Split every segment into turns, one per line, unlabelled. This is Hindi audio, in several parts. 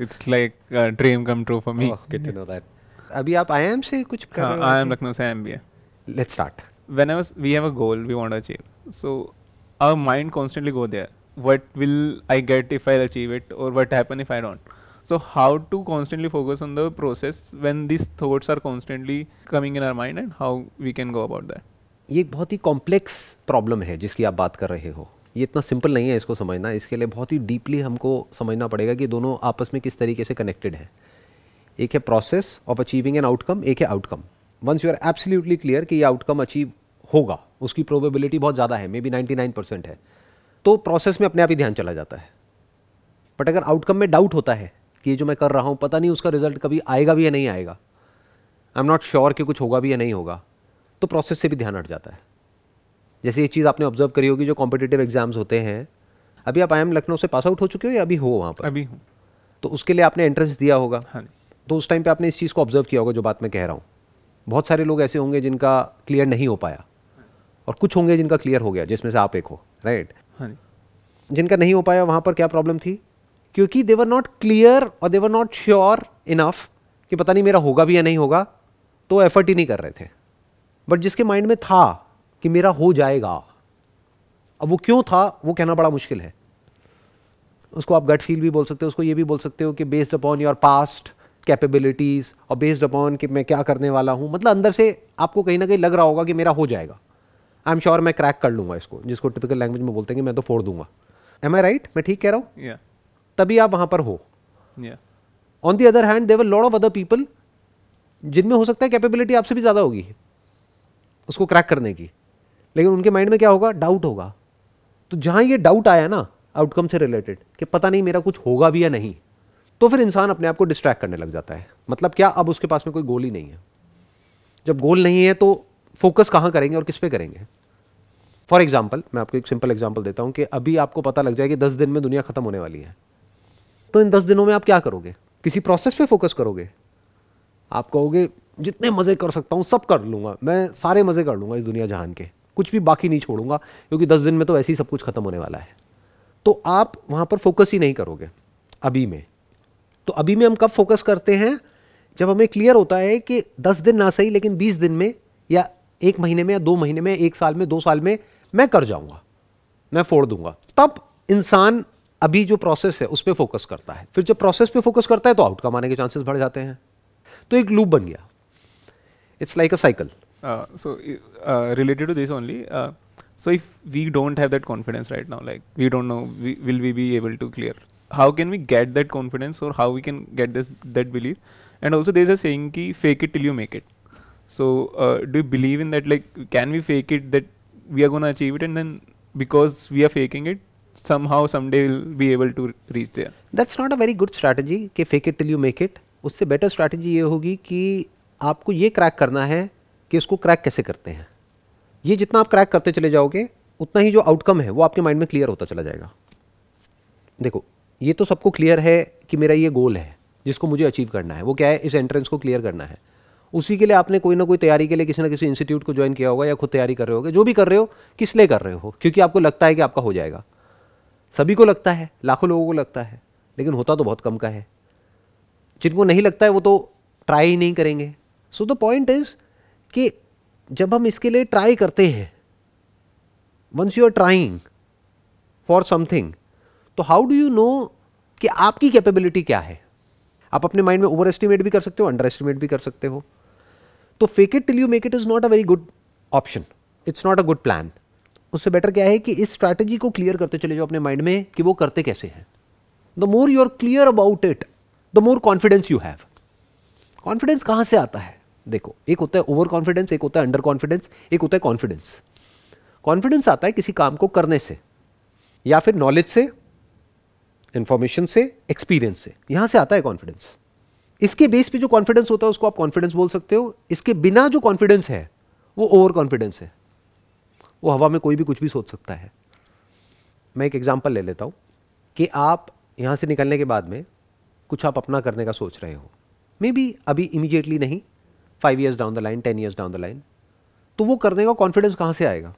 It's like dream come true for me get to know that
अभी आप आईएम से कुछ हाँ, कर रहे हो आई एम
लखनऊ से MBA let's start whenever we have a goal we want to achieve so our mind constantly go there what will I get if I achieve it और what happen if I don't so how to constantly focus on the process when this thoughts are constantly coming in our mind and how we can go about that
ये एक बहुत ही कॉम्प्लेक्स प्रॉब्लम है जिसकी आप बात कर रहे हो ये इतना सिंपल नहीं है इसको समझना इसके लिए बहुत ही डीपली हमको समझना पड़ेगा कि दोनों आपस में किस तरीके से कनेक्टेड हैं एक है process of achieving an outcome एक है outcome once you are absolutely clear कि ये आउटकम अचीव होगा उसकी प्रोबेबिलिटी बहुत ज़्यादा है maybe ninety nine percent है तो प्रोसेस में अपने आप ही ध्यान चला जाता है बट अगर आउटकम में डाउट होता है कि जो मैं कर रहा हूँ पता नहीं उसका रिजल्ट कभी आएगा भी या नहीं आएगा आई एम नॉट श्योर कि कुछ होगा भी या नहीं होगा तो प्रोसेस से भी ध्यान हट जाता है जैसे ये चीज़ आपने ऑब्जर्व करी होगी जो कॉम्पिटेटिव एग्जाम्स होते हैं अभी आप आई एम लखनऊ से पास आउट हो चुके हो या अभी हो वहाँ पर अभी हूँ तो उसके लिए आपने एंट्रेंस दिया होगा हाँ तो उस टाइम पे आपने इस चीज़ को ऑब्जर्व किया होगा जो बात मैं कह रहा हूँ बहुत सारे लोग ऐसे होंगे जिनका क्लियर नहीं हो पाया और कुछ होंगे जिनका क्लियर हो गया जिसमें से आप एक हो राइट हाँ जिनका नहीं हो पाया वहाँ पर क्या प्रॉब्लम थी क्योंकि दे वर नॉट क्लियर और they were not sure enough कि पता नहीं मेरा होगा भी या नहीं होगा तो एफर्ट ही नहीं कर रहे थे बट जिसके माइंड में था कि मेरा हो जाएगा अब वो क्यों था वो कहना बड़ा मुश्किल है उसको आप गट फील भी बोल सकते हो उसको ये भी बोल सकते हो कि based upon your past capabilities और बेस्ड अपॉन कि मैं क्या करने वाला हूं मतलब अंदर से आपको कहीं ना कहीं लग रहा होगा कि मेरा हो जाएगा आई एम श्योर मैं क्रैक कर लूंगा इसको जिसको टिपिकल लैंग्वेज में बोलते हैं कि मैं तो फोड़ दूंगा एम आई राइट मैं ठीक कह रहा हूँ yeah. तभी आप वहां पर हो on the other hand there are lot of other people जिनमें हो सकता है कैपेबिलिटी आपसे भी ज़्यादा होगी उसको क्रैक करने की लेकिन उनके माइंड में क्या होगा डाउट होगा तो जहाँ ये डाउट आया ना आउटकम से रिलेटेड कि पता नहीं मेरा कुछ होगा भी या नहीं तो फिर इंसान अपने आप को डिस्ट्रैक्ट करने लग जाता है मतलब क्या अब उसके पास में कोई गोल ही नहीं है जब गोल नहीं है तो फोकस कहाँ करेंगे और किस पे करेंगे फॉर एग्जाम्पल मैं आपको एक सिंपल एग्जाम्पल देता हूँ कि अभी आपको पता लग जाए कि दस दिन में दुनिया खत्म होने वाली है तो इन दस दिनों में आप क्या करोगे किसी प्रोसेस पे फोकस करोगे आप कहोगे जितने मज़े कर सकता हूँ सब कर लूंगा मैं सारे मज़े कर लूंगा इस दुनिया जहान के कुछ भी बाकी नहीं छोड़ूंगा क्योंकि दस दिन में तो ऐसे ही सब कुछ खत्म होने वाला है तो आप वहां पर फोकस ही नहीं करोगे अभी में तो अभी में हम कब फोकस करते हैं जब हमें क्लियर होता है कि दस दिन ना सही लेकिन बीस दिन में या एक महीने में या दो महीने में एक साल में दो साल में मैं कर जाऊंगा मैं फोड़ दूंगा तब इंसान अभी जो प्रोसेस है उस पर फोकस करता है फिर जब प्रोसेस पे फोकस करता है तो आउटकम आने के चांसेस बढ़ जाते हैं तो
एक लूप बन गया it's like a cycle so uh, related to this only uh, so if we don't have that confidence right now like we don't know we, will we be able to clear how can we get that confidence or how we can get this that belief and also there's a saying ki fake it till you make it so uh, do you believe in that like can we fake it that we are going to achieve it and then because we are faking it somehow someday we'll be able to reach there
that's not a very good strategy ki fake it till you make it उससे बेटर स्ट्रैटेजी ये होगी कि आपको ये क्रैक करना है कि इसको क्रैक कैसे करते हैं ये जितना आप क्रैक करते चले जाओगे उतना ही जो आउटकम है वो आपके माइंड में क्लियर होता चला जाएगा देखो ये तो सबको क्लियर है कि मेरा ये गोल है जिसको मुझे अचीव करना है वो क्या है इस एंट्रेंस को क्लियर करना है उसी के लिए आपने कोई ना कोई तैयारी के लिए किसी ना किसी इंस्टीट्यूट को ज्वाइन किया होगा या खुद तैयारी कर रहे होगे जो भी कर रहे हो किस लिए कर रहे हो क्योंकि आपको लगता है कि आपका हो जाएगा सभी को लगता है लाखों लोगों को लगता है लेकिन होता तो बहुत कम का है जिनको नहीं लगता है वो तो ट्राई ही नहीं करेंगे सो द पॉइंट इज़ कि जब हम इसके लिए ट्राई करते हैं once you are trying for something तो हाउ डू यू नो कि आपकी कैपेबिलिटी क्या है आप अपने माइंड में ओवर एस्टिमेट भी कर सकते हो अंडर एस्टिमेट भी कर सकते हो तो fake it till you make it is not a very good option it's not a good plan उससे बेटर क्या है कि इस स्ट्रैटेजी को क्लियर करते चले जाओ अपने माइंड में कि वो करते कैसे हैं the more you are clear about it the more confidence you have confidence कहां से आता है देखो एक होता है ओवर कॉन्फिडेंस एक होता है अंडर कॉन्फिडेंस एक होता है कॉन्फिडेंस कॉन्फिडेंस आता है किसी काम को करने से या फिर नॉलेज से इंफॉर्मेशन से एक्सपीरियंस से यहां से आता है कॉन्फिडेंस इसके बेस पे जो कॉन्फिडेंस होता है उसको आप कॉन्फिडेंस बोल सकते हो इसके बिना जो कॉन्फिडेंस है वो ओवर कॉन्फिडेंस है वो हवा में कोई भी कुछ भी सोच सकता है मैं एक एग्जाम्पल ले लेता हूँ कि आप यहाँ से निकलने के बाद में कुछ आप अपना करने का सोच रहे हो मे बी अभी इमीजिएटली नहीं five years down the line ten years down the line तो वो करने का कॉन्फिडेंस कहाँ से आएगा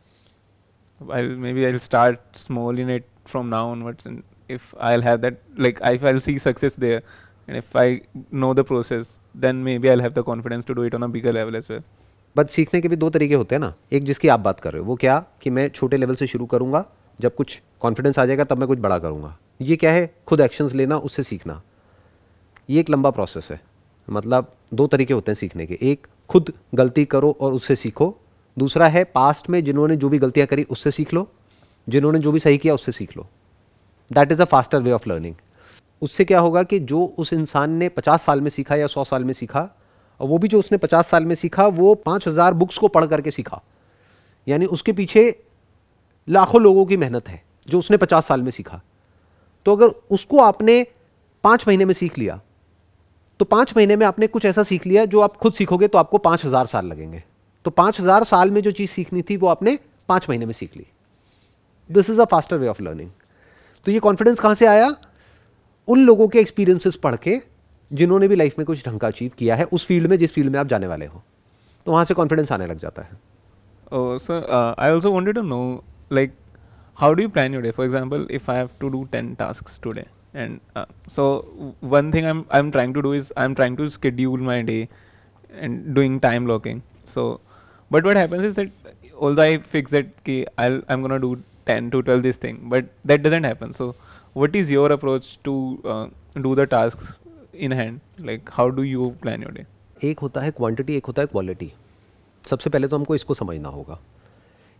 maybe I start small in it from now onwards and if I'll have that like if I'll see success there and if I know the process then maybe I'll have the confidence to do it on a bigger level as well. But सीखने के भी दो
तरीके होते हैं ना एक जिसकी आप बात कर रहे हो वो क्या कि मैं छोटे लेवल से शुरू करूंगा जब कुछ कॉन्फिडेंस आ जाएगा तब मैं कुछ बड़ा करूंगा ये क्या है खुद एक्शंस लेना उससे सीखना ये एक लंबा प्रोसेस है मतलब दो तरीके होते हैं सीखने के एक खुद गलती करो और उससे सीखो दूसरा है पास्ट में जिन्होंने जो भी गलतियाँ करी उससे सीख लो जिन्होंने जो भी सही किया उससे सीख लो that is a faster way of learning उससे क्या होगा कि जो उस इंसान ने पचास साल में सीखा या सौ साल में सीखा और वो भी जो उसने पचास साल में सीखा वो पाँच हज़ार बुक्स को पढ़ करके सीखा यानी उसके पीछे लाखों लोगों की मेहनत है जो उसने पचास साल में सीखा तो अगर उसको आपने पाँच महीने में सीख लिया तो पांच महीने में आपने कुछ ऐसा सीख लिया जो आप खुद सीखोगे तो आपको पांच हज़ार साल लगेंगे तो पांच हज़ार साल में जो चीज़ सीखनी थी वो आपने पांच महीने में सीख ली this is a faster way of learning तो ये कॉन्फिडेंस कहां से आया उन लोगों के एक्सपीरियंसेस पढ़ के जिन्होंने भी लाइफ में कुछ ढंग का अचीव किया है उस फील्ड में जिस फील्ड में आप जाने वाले हो तो वहां से कॉन्फिडेंस आने लग जाता
है I to know like how do you plan your day for example if I have to do ten task today and uh, so one thing i'm i'm trying to do is i'm trying to schedule my day and doing time blocking so but what happens is that although i fix that ki i'll i'm going to do 10 to 12 this thing but that doesn't happen so what is your approach to uh, do the tasks in hand like how do you plan your day
एक होता है क्वांटिटी एक होता है क्वालिटी सबसे पहले तो हमको इसको समझना होगा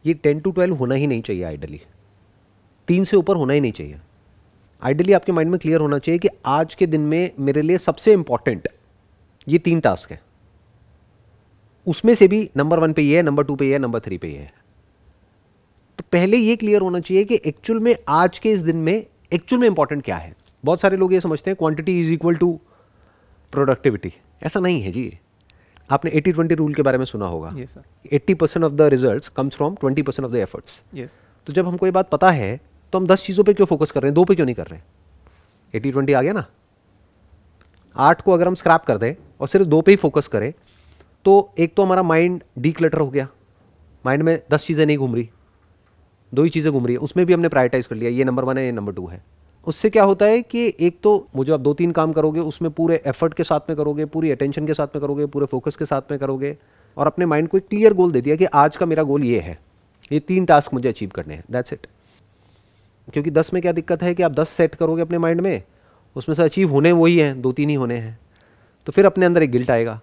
ये टेन टू ट्वेल्व होना ही नहीं चाहिए आइडली तीन से ऊपर होना ही नहीं चाहिए आइडियली आपके माइंड में क्लियर होना चाहिए कि आज के दिन में मेरे लिए सबसे इंपॉर्टेंट ये तीन टास्क है उसमें से भी नंबर वन पे ये है नंबर टू पे ये है नंबर थ्री पे ये है तो पहले ये क्लियर होना चाहिए कि एक्चुअल में आज के इस दिन में एक्चुअल में इंपॉर्टेंट क्या है बहुत सारे लोग ये समझते हैं quantity is equal to productivity ऐसा नहीं है जी आपने एटी ट्वेंटी रूल के बारे में सुना होगा eighty percent of the result comes from twenty percent of the efforts तो जब हमको ये बात पता है तो हम दस चीज़ों पे क्यों फोकस कर रहे हैं दो पे क्यों नहीं कर रहे हैं एटी ट्वेंटी आ गया ना आठ को अगर हम स्क्रैप कर दें और सिर्फ दो पे ही फोकस करें तो एक तो हमारा माइंड डी क्लटर हो गया माइंड में दस चीज़ें नहीं घूम रही दो ही चीज़ें घूम रही है उसमें भी हमने प्रायोरिटाइज कर लिया ये नंबर वन है ये नंबर टू है उससे क्या होता है कि एक तो वो जो आप दो तीन काम करोगे उसमें पूरे एफर्ट के साथ में करोगे पूरी अटेंशन के साथ में करोगे पूरे फोकस के साथ में करोगे और अपने माइंड को एक क्लियर गोल दे दिया कि आज का मेरा गोल ये है ये तीन टास्क मुझे अचीव करने हैं दैट्स इट क्योंकि दस में क्या दिक्कत है कि आप दस सेट करोगे अपने माइंड में उसमें से अचीव होने वही हैं दो तीन ही होने हैं तो फिर अपने अंदर एक गिल्ट आएगा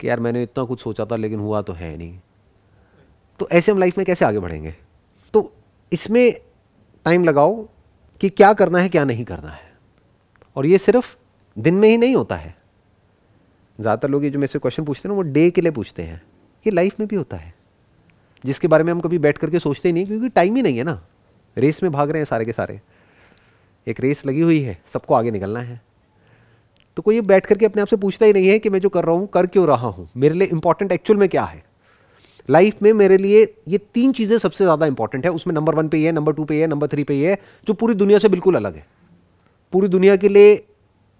कि यार मैंने इतना कुछ सोचा था लेकिन हुआ तो है नहीं तो ऐसे हम लाइफ में कैसे आगे बढ़ेंगे तो इसमें टाइम लगाओ कि क्या करना है क्या नहीं करना है और ये सिर्फ दिन में ही नहीं होता है ज़्यादातर लोग ये जो मेरे से क्वेश्चन पूछते हैं ना वो डे के लिए पूछते हैं ये लाइफ में भी होता है जिसके बारे में हम कभी बैठ करके सोचते ही नहीं क्योंकि टाइम ही नहीं है ना रेस में भाग रहे हैं सारे के सारे एक रेस लगी हुई है सबको आगे निकलना है तो कोई बैठ करके अपने आप से पूछता ही नहीं है कि मैं जो कर रहा हूँ कर क्यों रहा हूँ मेरे लिए इंपॉर्टेंट एक्चुअल में क्या है लाइफ में मेरे लिए ये तीन चीज़ें सबसे ज़्यादा इंपॉर्टेंट है उसमें नंबर वन पे ये है नंबर टू पे ये है नंबर थ्री पे ये है जो पूरी दुनिया से बिल्कुल अलग है पूरी दुनिया के लिए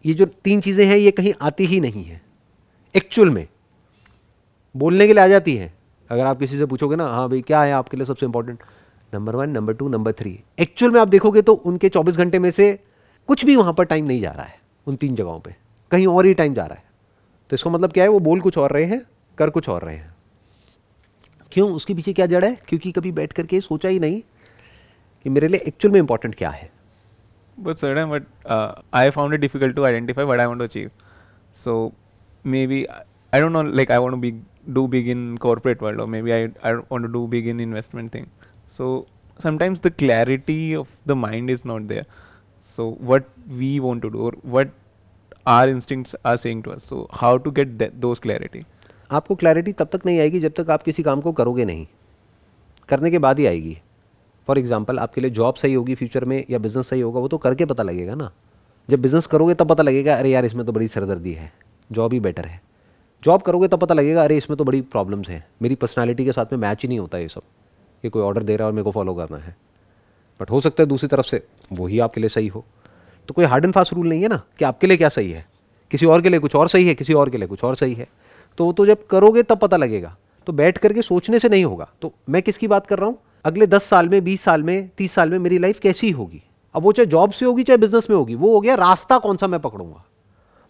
ये जो तीन चीज़ें हैं ये कहीं आती ही नहीं है एक्चुअल में बोलने के लिए आ जाती है अगर आप किसी से पूछोगे ना हाँ भाई क्या है आपके लिए सबसे important number one number two number three actual में आप देखोगे तो उनके चौबीस घंटे में से कुछ भी वहाँ पर टाइम नहीं जा रहा है उन तीन जगहों पर कहीं और ही टाइम जा रहा है तो इसका मतलब क्या है वो बोल कुछ और रहे हैं कर कुछ और रहे हैं क्यों उसके पीछे क्या जड़ है क्योंकि कभी बैठ करके सोचा ही नहीं कि मेरे लिए एक्चुअल में इंपॉर्टेंट क्या है
but sir but I found it difficult to identify what I want achieve so maybe I don't know like I want want to be do big in corporate world I maybe i, I want to do so sometimes the clarity of the mind is not there so what we want to do or what our instincts are saying to us so how to get that those clarity आपको क्लैरिटी तब तक नहीं आएगी जब तक आप किसी काम को करोगे नहीं
करने के बाद ही आएगी फॉर एग्जाम्पल आपके लिए जॉब सही होगी फ्यूचर में या बिजनेस सही होगा वो तो करके पता लगेगा ना जब बिजनेस करोगे तब पता लगेगा अरे यार इसमें तो बड़ी सरदर्दी है जॉब ही बेटर है जॉब करोगे तब पता लगेगा अरे इसमें तो बड़ी प्रॉब्लम्स हैं मेरी पर्सनैलिटी के साथ में मैच ही नहीं होता ये सब कि कोई ऑर्डर दे रहा है और मेरे को फॉलो करना है बट हो सकता है दूसरी तरफ से वही आपके लिए सही हो तो कोई हार्ड एंड फास्ट रूल नहीं है ना कि आपके लिए क्या सही है किसी और के लिए कुछ और सही है किसी और के लिए कुछ और सही है तो वो तो जब करोगे तब पता लगेगा तो बैठ करके सोचने से नहीं होगा तो मैं किसकी बात कर रहा हूँ अगले दस साल में बीस साल में तीस साल में मेरी लाइफ कैसी होगी अब वो चाहे जॉब से होगी चाहे बिजनेस में होगी वो हो गया रास्ता कौन सा मैं पकड़ूंगा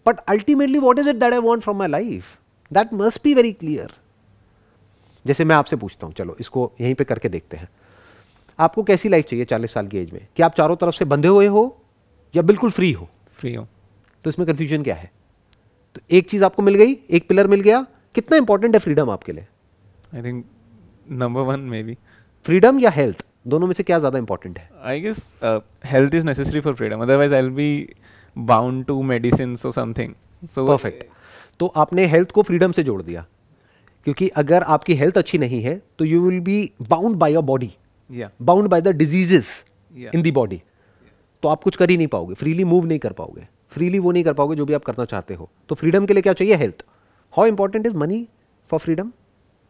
but ultimately what is it that I want from my life that must be very clear जैसे मैं आपसे पूछता हूँ चलो इसको यहीं पर करके देखते हैं आपको कैसी लाइफ चाहिए चालीस साल की एज में कि आप चारों तरफ से बंधे हुए हो या बिल्कुल फ्री हो फ्री हो तो इसमें कन्फ्यूजन क्या है तो एक चीज़ आपको मिल गई एक पिलर मिल गया कितना इंपॉर्टेंट है फ्रीडम आपके लिए I think number one maybe freedom या हेल्थ दोनों में से क्या ज़्यादा इंपॉर्टेंट है
I guess health is necessary for freedom otherwise I be bound to medicine something so perfect तो
आपने हेल्थ को फ्रीडम से जोड़ दिया क्योंकि अगर आपकी हेल्थ अच्छी नहीं है तो you will be bound by your body bound by the diseases in the body तो आप कुछ कर ही नहीं पाओगे फ्रीली मूव नहीं कर पाओगे फ्रीली वो नहीं कर पाओगे जो भी आप करना चाहते हो तो फ्रीडम के लिए क्या चाहिए health how important is money for freedom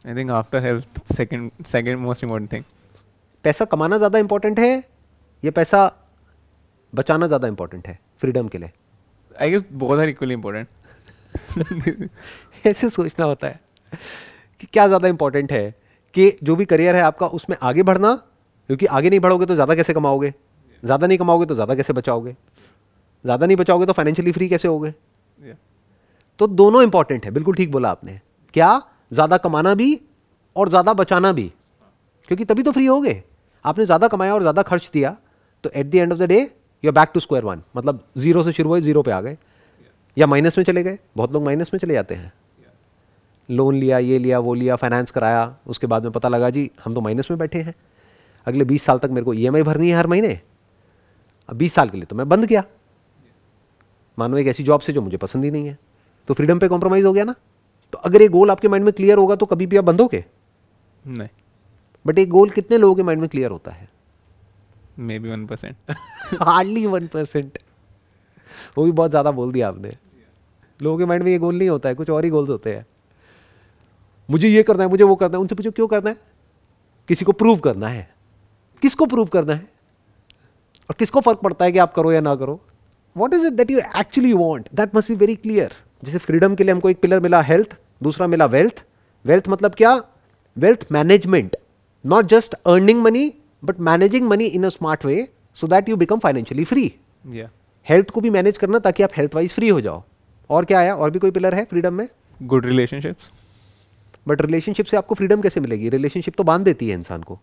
I think after health second second most important thing
पैसा कमाना ज़्यादा इंपॉर्टेंट है या पैसा बचाना ज़्यादा इंपॉर्टेंट है फ्रीडम के लिए
आई गेस बहुत आर इक्वली इंपॉर्टेंट
ऐसे सोचना होता है कि क्या ज़्यादा इंपॉर्टेंट है कि जो भी करियर है आपका उसमें आगे बढ़ना क्योंकि आगे नहीं बढ़ोगे तो ज़्यादा कैसे कमाओगे ज़्यादा नहीं कमाओगे तो ज़्यादा कैसे बचाओगे ज़्यादा नहीं बचाओगे तो फाइनेंशियली फ्री कैसे होगे तो दोनों इंपॉर्टेंट है बिल्कुल ठीक बोला आपने क्या ज़्यादा कमाना भी और ज़्यादा बचाना भी क्योंकि तभी तो फ्री होगे आपने ज़्यादा कमाया और ज़्यादा खर्च दिया तो at the end of the day you back to square one मतलब जीरो से शुरू हुए जीरो पे आ गए या माइनस में चले गए बहुत लोग माइनस में चले जाते हैं लोन लिया ये लिया वो लिया फाइनेंस कराया उसके बाद में पता लगा जी हम तो माइनस में बैठे हैं अगले बीस साल तक मेरे को ई भरनी है हर महीने अब बीस साल के लिए तो मैं बंद गया मानो एक ऐसी जॉब से जो मुझे पसंद ही नहीं है तो फ्रीडम पे कॉम्प्रोमाइज़ हो गया ना तो अगर ये गोल आपके माइंड में क्लियर होगा तो कभी भी आप बंद हो गए नहीं बट एक गोल कितने लोगों के माइंड में क्लियर होता है
maybe one percent
hardly one percent वो भी बहुत ज़्यादा बोल दिया आपने लोगों के माइंड में ये गोल नहीं होता है कुछ और ही गोल्स होते हैं मुझे ये करना है मुझे वो करना है उनसे पूछो क्यों करना है किसी को प्रूव करना है किसको प्रूव करना है और किसको फर्क पड़ता है कि आप करो या ना करो what is it that you actually want that must be very clear जैसे फ्रीडम के लिए हमको एक पिलर मिला हेल्थ दूसरा मिला वेल्थ वेल्थ मतलब क्या wealth management not just earning money but managing money in a smart way so that you become financially free health को भी मैनेज करना ताकि आप हेल्थ वाइज फ्री हो जाओ और क्या आया और भी कोई पिलर है फ्रीडम में
गुड रिलेशनशिप्स
बट रिलेशनशिप से आपको फ्रीडम कैसे मिलेगी रिलेशनशिप तो बांध देती है इंसान को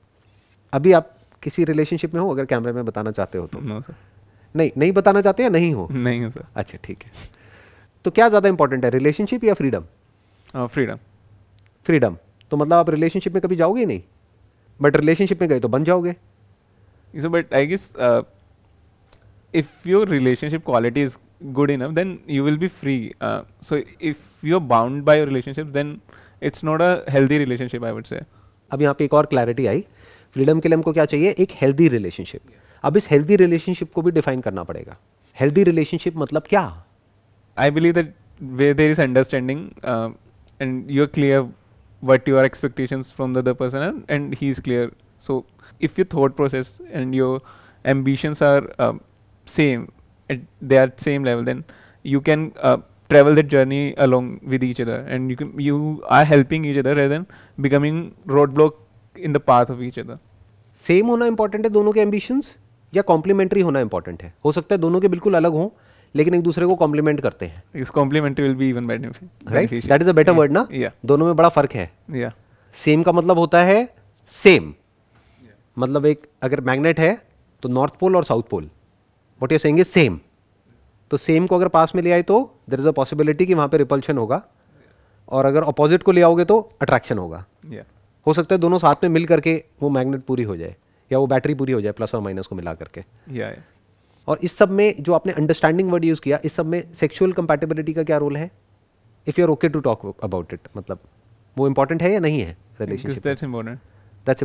अभी आप किसी रिलेशनशिप में हो अगर कैमरे में बताना चाहते हो तो नो सर नहीं नहीं बताना चाहते या नहीं हो
नहीं हो सर
अच्छा ठीक
है तो क्या ज़्यादा इंपॉर्टेंट है रिलेशनशिप या फ्रीडम फ्रीडम फ्रीडम तो मतलब आप रिलेशनशिप में कभी जाओगे नहीं बट रिलेशनशिप में गए तो बन जाओगे
but I guess if your relationship quality is good enough then you will be free so if you are bound by your relationship then it's not a healthy relationship I would say अब यहाँ पे एक और क्लैरिटी
आई फ्रीडम के लिए हमको क्या चाहिए एक हेल्दी रिलेशनशिप अब इस हेल्दी रिलेशनशिप को भी डिफाइन करना
पड़ेगा हेल्दी रिलेशनशिप मतलब क्या I believe that way there is understanding and you are clear what you are expectation from other person and he is clear so if you thought process and your ambitions are same at they are same level then you can travel that journey along with each other and you can, you are helping each other rather than becoming roadblock in the path of each other same होना इंपॉर्टेंट है दोनों के एम्बिशंस या कॉम्प्लीमेंट्री होना इंपॉर्टेंट है हो सकता
है दोनों के बिल्कुल अलग हों लेकिन एक दूसरे को कॉम्प्लीमेंट करते हैं
इस complementary will be even right that is
a better word ना दोनों में बड़ा फर्क है या सेम का मतलब होता है सेम मतलब एक अगर मैग्नेट है तो नॉर्थ पोल और south pole what you're saying is same तो सेम को अगर पास में ले आए तो देर इज़ अ पॉसिबिलिटी कि वहां पे रिपल्शन होगा और अगर अपोजिट को ले आओगे तो अट्रैक्शन होगा yeah. हो सकता है दोनों साथ में मिल करके वो मैग्नेट पूरी हो जाए या वो बैटरी पूरी हो जाए प्लस और माइनस को मिला करके yeah, और इस सब में जो आपने अंडरस्टैंडिंग वर्ड यूज़ किया इस सब में सेक्शुअल कंपेटेबिलिटी का क्या रोल है if you are okay to talk about it मतलब वो इंपॉर्टेंट है या नहीं है रिलेशनशिप दैट्स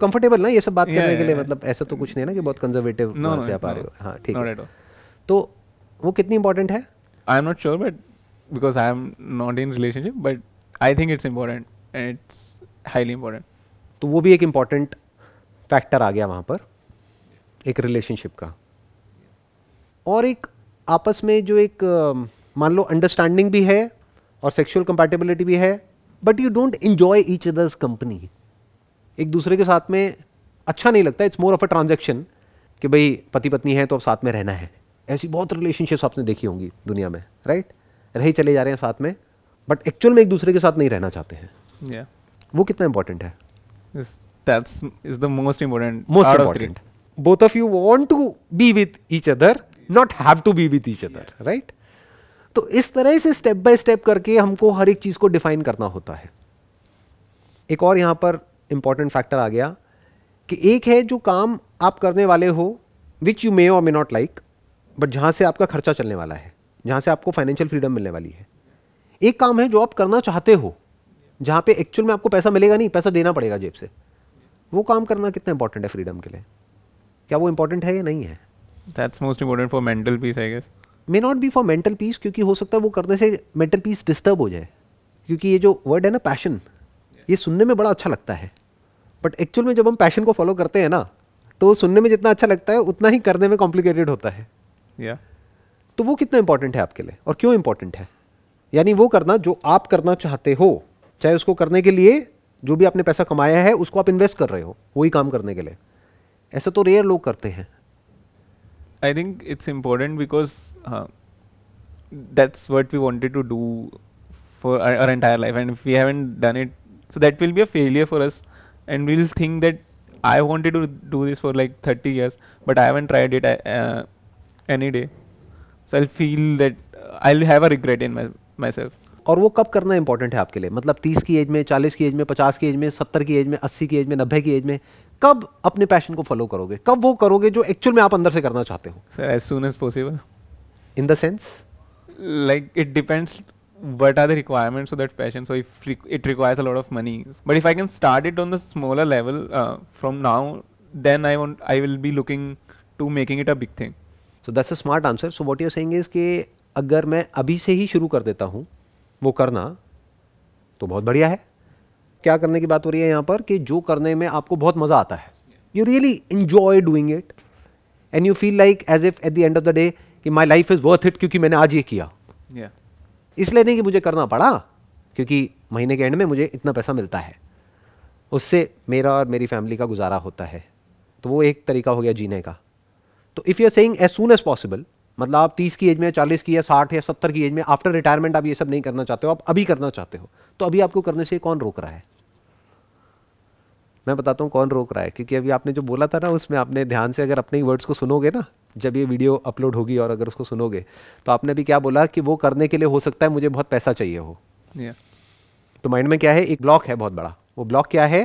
कंफर्टेबल ना ये सब बात yeah, करने yeah, के लिए yeah. मतलब ऐसा तो कुछ नहीं है ना कि बहुत कंजर्वेटिव no, no, से आप आ रहे हो हाँ, ठीक है
तो वो कितनी इंपॉर्टेंट है I am not sure but because I am not in relationship but I think it's important and it's highly important तो वो
भी एक इम्पॉर्टेंट फैक्टर आ गया वहाँ पर एक रिलेशनशिप का और एक आपस में जो एक मान लो अंडरस्टैंडिंग भी है और सेक्सुअल कंपैटिबिलिटी भी है but you don't enjoy each other's company एक दूसरे के साथ में अच्छा नहीं लगता it's more of a transaction कि भाई पति पत्नी है तो अब साथ में रहना है ऐसी बहुत रिलेशनशिप्स आपने देखी होंगी दुनिया में राइट रहे चले जा रहे हैं साथ में बट एक्चुअल में एक दूसरे के साथ नहीं रहना चाहते हैं yeah. वो कितना इंपॉर्टेंट है
most important most important both of you want to be with each other not have to be with each other right
तो इस तरह से स्टेप बाय स्टेप करके हमको हर एक चीज को डिफाइन करना होता है एक और यहां पर इंपॉर्टेंट फैक्टर आ गया कि एक है जो काम आप करने वाले हो विच यू मे और मे नॉट लाइक बट जहाँ से आपका खर्चा चलने वाला है जहाँ से आपको फाइनेंशियल फ्रीडम मिलने वाली है एक काम है जो आप करना चाहते हो जहाँ पे एक्चुअल में आपको पैसा मिलेगा नहीं पैसा देना पड़ेगा जेब से वो काम करना कितना इंपॉर्टेंट है फ्रीडम के लिए क्या वो इंपॉर्टेंट है या नहीं है
that's most important for mental peace I guess
may not be for mental peace क्योंकि हो सकता है वो करने से मेंटल पीस डिस्टर्ब हो जाए क्योंकि ये जो वर्ड है ना पैशन ये सुनने में बड़ा अच्छा लगता है बट एक्चुअल में जब हम पैशन को फॉलो करते हैं ना तो सुनने में जितना अच्छा लगता है उतना ही करने में कॉम्प्लिकेटेड होता है yeah. तो वो कितना इंपॉर्टेंट है आपके लिए और क्यों इंपॉर्टेंट है यानी वो करना जो आप करना चाहते हो चाहे उसको करने के लिए जो भी आपने पैसा कमाया है उसको आप इन्वेस्ट
कर रहे हो वही काम करने के लिए ऐसा तो रेयर लोग करते हैं I think it's important because that's what we wanted to do for entire life and we haven't done it so that will be a failure for us and we'll think that I wanted to do this for like thirty years but I haven't tried it any day so I feel that I have a regret in myself
और वो कब करना इंपॉर्टेंट है आपके लिए मतलब तीस की एज में चालीस की एज में पचास की एज में सत्तर की एज में अस्सी की एज में नब्बे की एज में कब अपने पैशन को फॉलो करोगे कब वो करोगे जो एक्चुअल में आप अंदर से करना चाहते हो
sir as soon as possible in the sense like it depends what are the requirements of that passion so if it requires requires of money but if I can start it on the smaller level from level uh, I now I will be looking to making it to making so that's a smart answer so what you're saying is कि अगर मैं अभी से ही शुरू कर देता हूँ
वो करना तो बहुत बढ़िया है क्या करने की बात हो रही है यहाँ पर कि जो करने में आपको बहुत मज़ा आता है you really enjoy doing it and you feel like as if at the end of the day कि my life is worth it क्योंकि मैंने आज ये किया yeah. इसलिए नहीं कि मुझे करना पड़ा क्योंकि महीने के एंड में मुझे इतना पैसा मिलता है उससे मेरा और मेरी फैमिली का गुजारा होता है तो वो एक तरीका हो गया जीने का तो if you are saying as soon as possible मतलब आप तीस की एज में चालीस की या साठ या सत्तर की एज में आफ्टर रिटायरमेंट आप ये सब नहीं करना चाहते हो आप अभी करना चाहते हो तो अभी आपको करने से कौन रोक रहा है मैं बताता हूँ कौन रोक रहा है क्योंकि अभी आपने जो बोला था ना उसमें आपने ध्यान से अगर अपने ही वर्ड्स को सुनोगे ना जब ये वीडियो अपलोड होगी और अगर उसको सुनोगे तो आपने अभी क्या बोला कि वो करने के लिए हो सकता है मुझे बहुत पैसा चाहिए हो yeah. तो माइंड में क्या है एक ब्लॉक है बहुत बड़ा वो ब्लॉक क्या है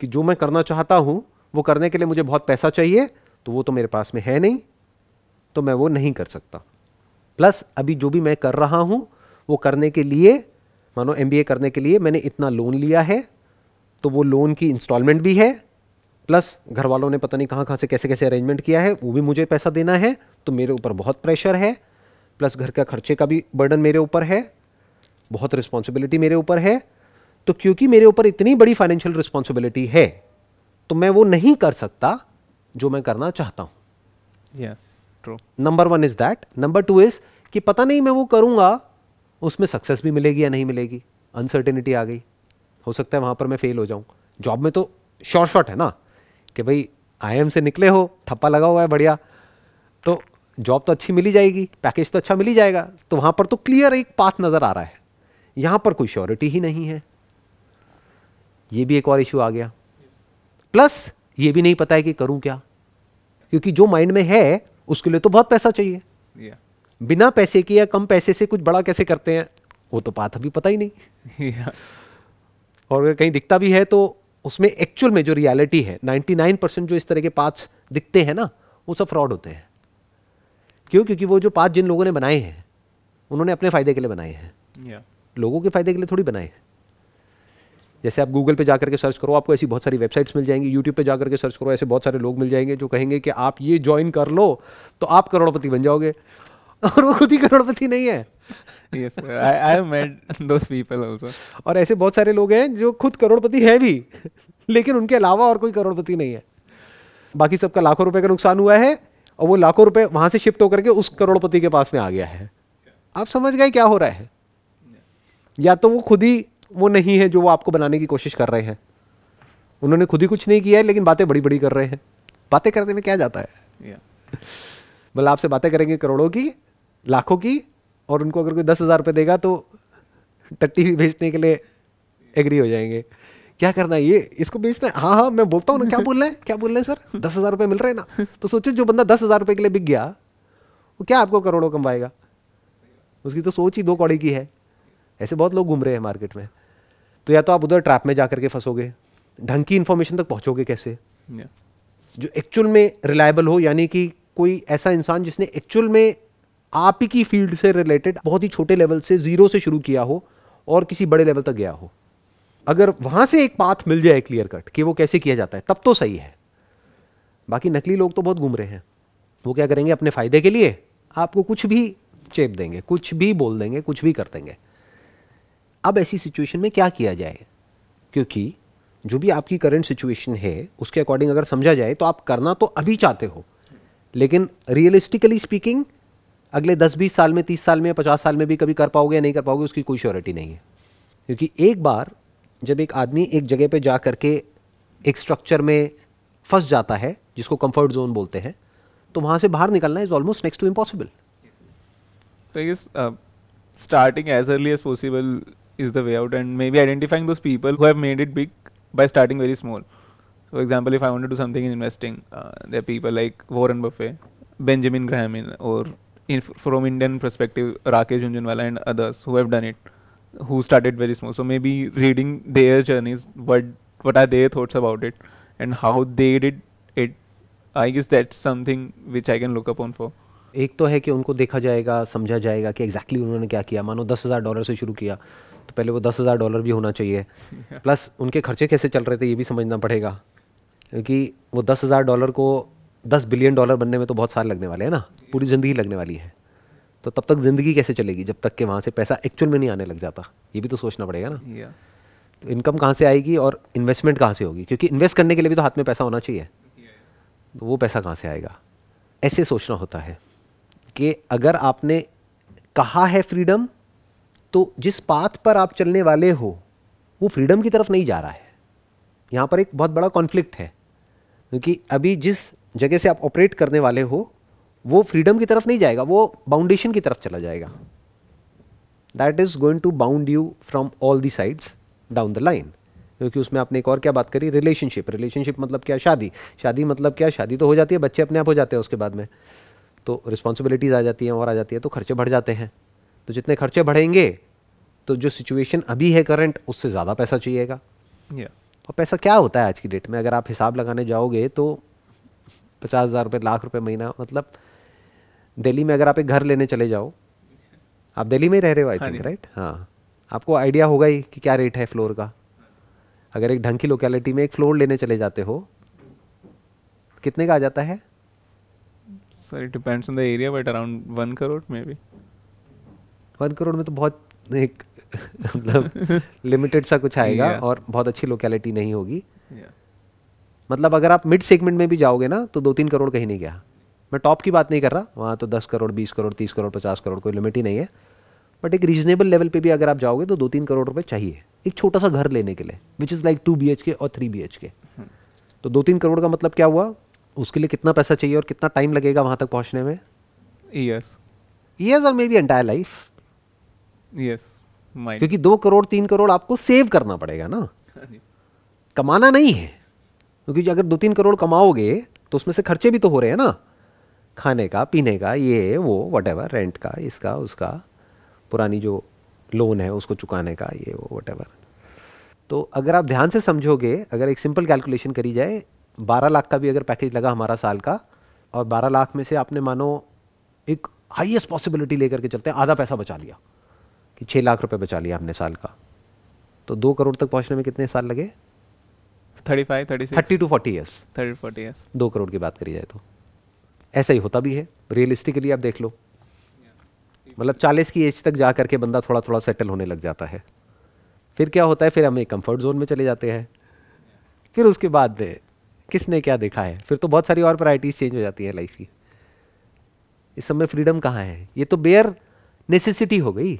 कि जो मैं करना चाहता हूँ वो करने के लिए मुझे बहुत पैसा चाहिए तो वो तो मेरे पास में है नहीं तो मैं वो नहीं कर सकता प्लस अभी जो भी मैं कर रहा हूँ वो करने के लिए मानो एम करने के लिए मैंने इतना लोन लिया है तो वो लोन की इंस्टॉलमेंट भी है प्लस घर वालों ने पता नहीं कहाँ कहाँ से कैसे कैसे अरेंजमेंट किया है वो भी मुझे पैसा देना है तो मेरे ऊपर बहुत प्रेशर है प्लस घर का खर्चे का भी बर्डन मेरे ऊपर है बहुत रिस्पॉन्सिबिलिटी मेरे ऊपर है तो क्योंकि मेरे ऊपर इतनी बड़ी फाइनेंशियल रिस्पॉन्सिबिलिटी है तो मैं वो नहीं कर सकता जो मैं करना चाहता
हूं
number one is that number two is कि पता नहीं मैं वो करूंगा उसमें सक्सेस भी मिलेगी या नहीं मिलेगी अनसर्टेनिटी आ गई हो सकता है वहां पर मैं फेल हो जाऊँ जॉब में तो शॉर्ट शॉर्ट है ना कि भाई आई से निकले हो ठप्पा लगा हुआ है बढ़िया तो जॉब तो अच्छी मिली जाएगी पैकेज तो अच्छा मिली जाएगा तो वहां पर तो क्लियर एक पाथ नज़र आ रहा है यहां पर कोई श्योरिटी ही नहीं है ये भी एक और इशू आ गया प्लस ये भी नहीं पता है कि करूँ क्या क्योंकि जो माइंड में है उसके लिए तो बहुत पैसा चाहिए yeah. बिना पैसे के या कम पैसे से कुछ बड़ा कैसे करते हैं वो तो बात अभी पता ही नहीं yeah. और अगर कहीं दिखता भी है तो उसमें एक्चुअल में जो रियलिटी है 99 परसेंट जो इस तरह के पाथ दिखते हैं ना वो सब फ्रॉड होते हैं क्यों क्योंकि वो जो पाथ जिन लोगों ने बनाए हैं उन्होंने अपने फायदे के लिए बनाए हैं yeah. लोगों के फायदे के लिए थोड़ी बनाए हैं जैसे आप गूगल पे जाकर के सर्च करो आपको ऐसी बहुत सारी वेबसाइट्स मिल जाएंगी यूट्यूब पे जाकर के सर्च करो ऐसे बहुत सारे लोग मिल जाएंगे जो कहेंगे कि आप ये ज्वाइन कर लो तो आप करोड़पति बन जाओगे और वो खुद ही करोड़पति नहीं है
yes, I,
और ऐसे बहुत सारे लोग हैं जो खुद करोड़पति है भी लेकिन उनके अलावा और कोई करोड़पति नहीं है बाकी सबका लाखों रुपए का नुकसान हुआ है और वो लाखों रुपए वहां से शिफ्ट होकर के उस करोड़पति के पास में आ गया है आप समझ गए क्या हो रहा है या तो वो खुद ही वो नहीं है जो वो आपको बनाने की कोशिश कर रहे हैं उन्होंने खुद ही कुछ नहीं किया है लेकिन बातें बड़ी बड़ी कर रहे हैं बातें करने में क्या जाता है मतलब आपसे बातें करेंगे करोड़ों की लाखों की और उनको अगर कोई दस हज़ार रुपये देगा तो टट्टी भी भेजने के लिए एग्री हो जाएंगे क्या करना है ये इसको बेचना है हाँ हाँ मैं बोलता हूँ ना क्या बोल रहे हैं क्या बोल रहे हैं सर दस हज़ार रुपये मिल रहे हैं ना तो सोचो जो बंदा दस हज़ार रुपये के लिए बिक गया वो क्या आपको करोड़ों कमाएगा उसकी तो सोच ही दो कौड़ी की है ऐसे बहुत लोग घूम रहे हैं मार्केट में तो या तो आप उधर ट्रैप में जा करके फंसोगे ढंग की इन्फॉर्मेशन तक पहुँचोगे कैसे जो एक्चुअल में रिलायबल हो यानी कि कोई ऐसा इंसान जिसने एक्चुअल में आप ही की फील्ड से रिलेटेड बहुत ही छोटे लेवल से ज़ीरो से शुरू किया हो और किसी बड़े लेवल तक गया हो अगर वहाँ से एक पाथ मिल जाए क्लियर कट कि वो कैसे किया जाता है तब तो सही है बाकी नकली लोग तो बहुत घूम रहे हैं वो क्या करेंगे अपने फ़ायदे के लिए आपको कुछ भी चेप देंगे कुछ भी बोल देंगे कुछ भी कर देंगे अब ऐसी सिचुएशन में क्या किया जाए क्योंकि जो भी आपकी करंट सिचुएशन है उसके अकॉर्डिंग अगर समझा जाए तो आप करना तो अभी चाहते हो लेकिन रियलिस्टिकली स्पीकिंग अगले दस बीस साल में तीस साल में पचास साल में भी कभी कर पाओगे या नहीं कर पाओगे उसकी कोई श्योरिटी नहीं है क्योंकि एक बार जब एक आदमी एक जगह पर जा करके एक स्ट्रक्चर में फंस जाता है जिसको कंफर्ट जोन बोलते हैं तो वहाँ से बाहर निकलना is almost next to impossible
तो starting as early as possible is the way out and maybe identifying those people who have made it big by starting very small for example if i want to do something in investing uh, there are people like warren buffett benjamin graham or from indian perspective rakesh junjunwala and others who have done it who started very small so maybe reading their journeys what what are their thoughts about it and how they did it i guess that's something which i can look upon for
एक तो है कि उनको देखा जाएगा समझा जाएगा कि एग्जैक्टली exactly उन्होंने क्या किया मानो दस हज़ार डॉलर से शुरू किया तो पहले वो दस हज़ार डॉलर भी होना चाहिए प्लस उनके खर्चे कैसे चल रहे थे ये भी समझना पड़ेगा क्योंकि वो दस हज़ार डॉलर को दस बिलियन डॉलर बनने में तो बहुत साल लगने वाले हैं ना पूरी ज़िंदगी लगने वाली है तो तब तक ज़िंदगी कैसे चलेगी जब तक कि वहाँ से पैसा एक्चुअल में नहीं आने लग जाता ये भी तो सोचना पड़ेगा ना तो इनकम कहाँ से आएगी और इन्वेस्टमेंट कहाँ से होगी क्योंकि इन्वेस्ट करने के लिए भी तो हाथ में पैसा होना चाहिए तो वो पैसा कहाँ से आएगा ऐसे सोचना होता है कि अगर आपने कहा है फ्रीडम तो जिस पाथ पर आप चलने वाले हो वो फ्रीडम की तरफ नहीं जा रहा है यहाँ पर एक बहुत बड़ा कॉन्फ्लिक्ट है क्योंकि अभी जिस जगह से आप ऑपरेट करने वाले हो वो फ्रीडम की तरफ नहीं जाएगा वो बाउंडेशन की तरफ चला जाएगा that is going to bound you from all the sides down the line क्योंकि उसमें आपने एक और क्या बात करी रिलेशनशिप रिलेशनशिप मतलब क्या शादी शादी मतलब क्या शादी तो हो जाती है बच्चे अपने आप हो जाते हैं उसके बाद में तो रिस्पॉन्सिबिलिटीज़ आ जाती हैं और आ जाती है तो खर्चे बढ़ जाते हैं तो जितने खर्चे बढ़ेंगे तो जो सिचुएशन अभी है करंट उससे ज़्यादा पैसा चाहिएगा yeah. और पैसा क्या होता है आज की डेट में अगर आप हिसाब लगाने जाओगे तो पचास हज़ार रुपये लाख रुपये महीना मतलब दिल्ली में अगर आप एक घर लेने चले जाओ आप दिल्ली में ही रह रहे हो आई थिंक राइट हाँ आपको आइडिया होगा ही कि क्या रेट है फ्लोर का अगर एक ढंग की लोकेलिटी में एक फ्लोर लेने चले जाते हो कितने का आ जाता है
sir it depends on the area but around one crore maybe
one crore में तो बहुत एक मतलब लिमिटेड सा कुछ आएगा yeah. और बहुत अच्छी लोकेलिटी नहीं होगी yeah. मतलब अगर आप मिड सेगमेंट में भी जाओगे ना तो दो तीन करोड़ कहीं नहीं गया मैं टॉप की बात नहीं कर रहा वहाँ तो दस करोड़ बीस करोड़ तीस करोड़ पचास करोड़ कोई लिमिट ही नहीं है बट एक रीजनेबल लेवल पे भी अगर आप जाओगे तो दो तीन करोड़ रुपए चाहिए एक छोटा सा घर लेने के लिए which is like to be और थ्री हम्म। बी तो दो तीन करोड़ का मतलब क्या हुआ उसके लिए कितना पैसा चाहिए और कितना टाइम लगेगा वहाँ तक पहुँचने में यस यस और maybe entire life
yes क्योंकि
दो करोड़ तीन करोड़ आपको सेव करना पड़ेगा ना कमाना नहीं है क्योंकि अगर दो तीन करोड़ कमाओगे तो उसमें से खर्चे भी तो हो रहे हैं ना खाने का पीने का ये वो वट रेंट का इसका उसका पुरानी जो लोन है उसको चुकाने का ये वो वट तो अगर आप ध्यान से समझोगे अगर एक सिंपल कैलकुलेशन करी जाए बारह लाख का भी अगर पैकेज लगा हमारा साल का और बारह लाख में से आपने मानो एक हाइएस्ट पॉसिबिलिटी लेकर के चलते हैं आधा पैसा बचा लिया कि छः लाख रुपये बचा लिया हमने साल का तो दो करोड़ तक पहुंचने में कितने साल लगे
thirty five thirty thirty to forty
years thirty forty years दो करोड़ की बात करी जाए तो ऐसा ही होता भी है रियलिस्टिकली आप देख लो मतलब चालीस की एज तक जा करके बंदा थोड़ा थोड़ा सेटल होने लग जाता है फिर क्या होता है फिर हम एक कंफर्ट जोन में चले जाते हैं फिर उसके बाद किसने क्या देखा है फिर तो बहुत सारी और प्रायरिटीज चेंज हो जाती है लाइफ की इस समय फ्रीडम कहाँ है ये तो बेयर नेसेसिटी हो गई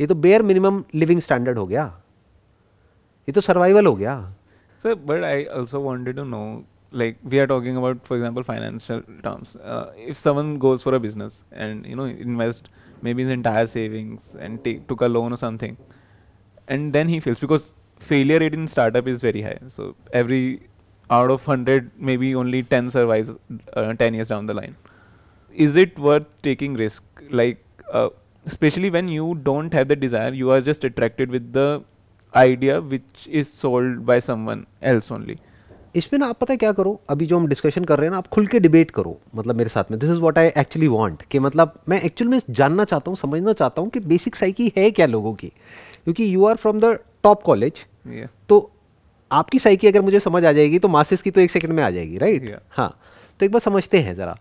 ये तो बेयर मिनिमम लिविंग स्टैंडर्ड हो गया ये तो सर्वाइवल हो गया
sir but I also wanted to know like we are talking about for example financial terms if someone goes for a business and you know invest maybe is entire savings and took a loan something and then he feels because failure rate in startup is very high so every out of 100 maybe only 10 survives uh, 10 years down the line is it worth taking risk like uh, especially when you don't have the desire you are just attracted with the idea which is sold by someone else only
इसमें ना आप पता है क्या करो अभी जो हम डिस्कशन कर रहे हैं ना आप खुल के डिबेट करो मतलब मेरे साथ में this is what I actually want कि मतलब मैं एक्चुअल में जानना चाहता हूँ समझना चाहता हूँ कि बेसिक साइकी है क्या लोगों की क्योंकि you are from the top college तो आपकी साइकी अगर मुझे समझ आ जाएगी तो मासिस की तो एक सेकंड में आ जाएगी राइट yeah. हाँ तो एक बार समझते हैं ज़रा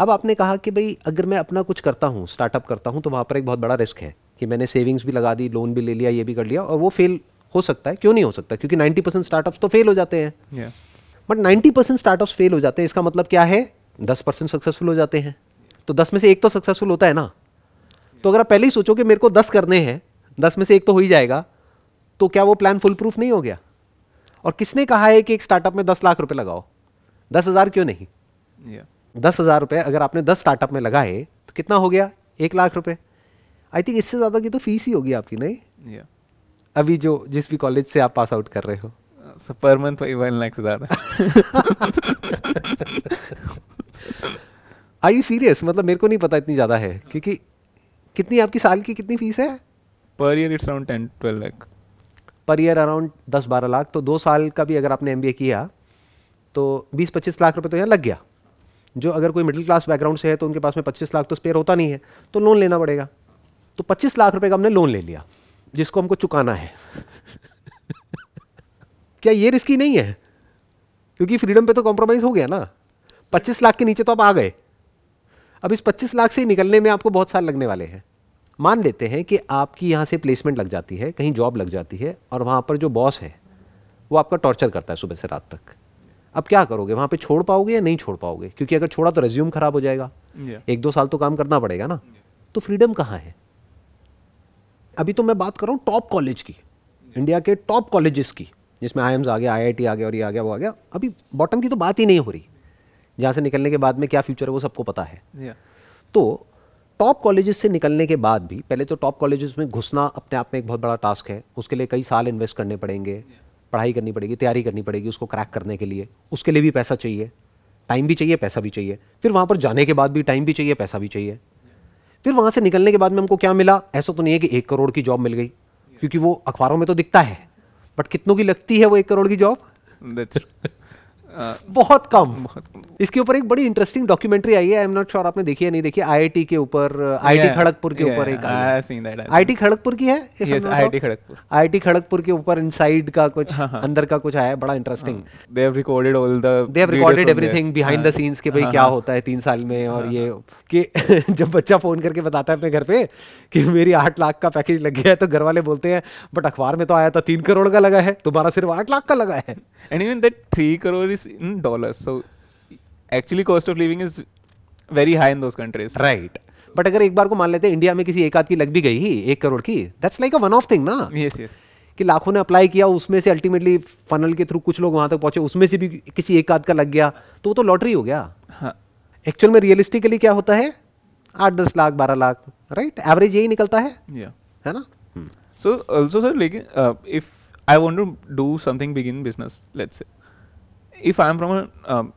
अब आपने कहा कि भाई अगर मैं अपना कुछ करता हूँ स्टार्टअप करता हूँ तो वहाँ पर एक बहुत बड़ा रिस्क है कि मैंने सेविंग्स भी लगा दी लोन भी ले लिया ये भी कर लिया और वो फेल हो सकता है क्यों नहीं हो सकता क्योंकि नाइन्टी परसेंट स्टार्टअप तो फेल हो जाते हैं बट नाइन्टी परसेंट स्टार्टअप फेल हो जाते हैं इसका मतलब क्या है दस परसेंट सक्सेसफुल हो जाते हैं तो दस में से एक तो सक्सेसफुल होता है ना तो अगर आप पहले ही सोचो कि मेरे को दस करने हैं दस में से एक तो हो ही जाएगा तो क्या वो प्लान फुल प्रूफ नहीं हो गया और किसने कहा है कि एक स्टार्टअप में दस लाख रुपए लगाओ दस हजार क्यों नहीं yeah. दस हजार रुपए अगर आपने दस स्टार्टअप में लगाए तो कितना हो गया एक लाख रुपए आई थिंक इससे ज्यादा की तो फीस ही होगी आपकी नहीं yeah. अभी जो जिस भी कॉलेज से आप पास आउट कर रहे हो पर uh, मंथ वही वन लाख से ज्यादा आई यू सीरियस मतलब मेरे को नहीं पता इतनी ज्यादा है क्योंकि कितनी आपकी साल की कितनी फीस है per year it's around ten twelve lakh per year around दस बारह लाख तो दो साल का भी अगर आपने एम किया तो बीस पच्चीस लाख रुपये तो यहाँ लग गया जो अगर कोई मिडिल क्लास बैकग्राउंड से है तो उनके पास में पच्चीस लाख तो स्पेयर होता नहीं है तो लोन लेना पड़ेगा तो पच्चीस लाख रुपये का हमने लोन ले लिया जिसको हमको चुकाना है क्या ये रिस्की नहीं है क्योंकि फ्रीडम पे तो कॉम्प्रोमाइज़ हो गया ना पच्चीस लाख के नीचे तो आप आ गए अब इस पच्चीस लाख से निकलने में आपको बहुत साल लगने वाले हैं मान लेते हैं कि आपकी यहाँ से प्लेसमेंट लग जाती है कहीं जॉब लग जाती है और वहाँ पर जो बॉस है वो आपका टॉर्चर करता है सुबह से रात तक अब क्या करोगे वहाँ पे छोड़ पाओगे या नहीं छोड़ पाओगे क्योंकि अगर छोड़ा तो रेज्यूम खराब हो जाएगा yeah. एक दो साल तो काम करना पड़ेगा ना yeah. तो फ्रीडम कहाँ है अभी तो मैं बात कर रहा हूँ टॉप कॉलेज की yeah. इंडिया के टॉप कॉलेजेस की जिसमें आई आ गया आई आ गया और ये आ गया वो आ गया अभी बॉटम की तो बात ही नहीं हो रही जहाँ से निकलने के बाद में क्या फ्यूचर है वो सबको पता है तो टॉप कॉलेजेस से निकलने के बाद भी पहले तो टॉप कॉलेजेस में घुसना अपने आप में एक बहुत बड़ा टास्क है उसके लिए कई साल इन्वेस्ट करने पड़ेंगे पढ़ाई करनी पड़ेगी तैयारी करनी पड़ेगी उसको क्रैक करने के लिए उसके लिए भी पैसा चाहिए टाइम भी चाहिए पैसा भी चाहिए फिर वहाँ पर जाने के बाद भी टाइम भी चाहिए पैसा भी चाहिए फिर वहाँ से निकलने के बाद में हमको क्या मिला ऐसा तो नहीं है कि एक करोड़ की जॉब मिल गई क्योंकि वो अखबारों में तो दिखता है बट कितनों की लगती है वो एक करोड़ की जॉब Uh, बहुत कम बहुत इसके ऊपर एक बड़ी इंटरेस्टिंग डॉक्यूमेंट्री आई है आई एम नॉट श्योर आपने देखी है नहीं देखी आईआईटी के ऊपर uh, आईआईटी खड़गपुर के ऊपर एक आईआईटी खड़गपुर की है आईआईटी खड़गपुर आईआईटी खड़गपुर के ऊपर इनसाइड का कुछ हाँ, हाँ। अंदर का कुछ आया बड़ा interesting they have
recorded all the
they have recorded everything behind the scenes के भाई हाँ, क्या होता है तीन साल में और ये कि जब बच्चा फोन करके बताता है अपने घर पे कि मेरी आठ लाख का पैकेज लग गया है तो घर वाले बोलते हैं बट अखबार में तो आया था तीन करोड़ का लगा है तुम्हारा सिर्फ आठ लाख का लगा है
and even that three crore is in dollars so actually cost of living is very high in those countries right but अगर एक बार को मान लेते हैं इंडिया में किसी एक आध की लग भी गई ही एक करोड़ की that's like a one of thing
ना यस यस कि लाखों ने अप्लाई किया उसमें से अल्टीमेटली फनल के थ्रू कुछ लोग वहां तक पहुंचे उसमें से भी किसी एक आध का लग गया तो वो तो लॉटरी हो गया हाँ एक्चुअल में रियलिस्टिकली क्या होता है आठ दस लाख बारह लाख राइट एवरेज यही निकलता है yeah. है ना
सो ऑल्सो सर लेकिन if uh, I want to do something big in business, let's say. If I'm from a um,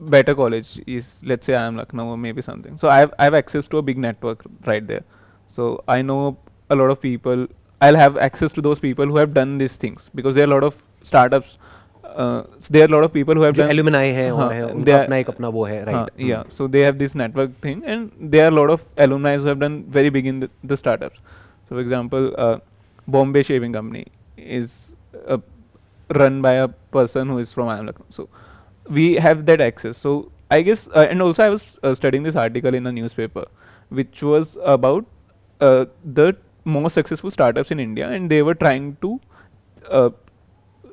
better college, is let's say I'm Lucknow or maybe something. So I have, I have access to a big network right there. So I know a lot of people. I'll have access to those people who have done these things because there are a lot of startups. Uh, so there are a lot of people who have done alumni hai, haan, hai, they are, apna ek apna wo hai, right? Haan, Yeah, so they have this network thing, and there are a lot of alumni who have done very big in the, the startups. So, for example, uh, Bombay Shaving Company is a, run by a person who is from IIM Lucknow. So we have that access. So I guess, uh, and also I was uh, studying this article in a newspaper, which was about uh, the most successful startups in India, and they were trying to uh,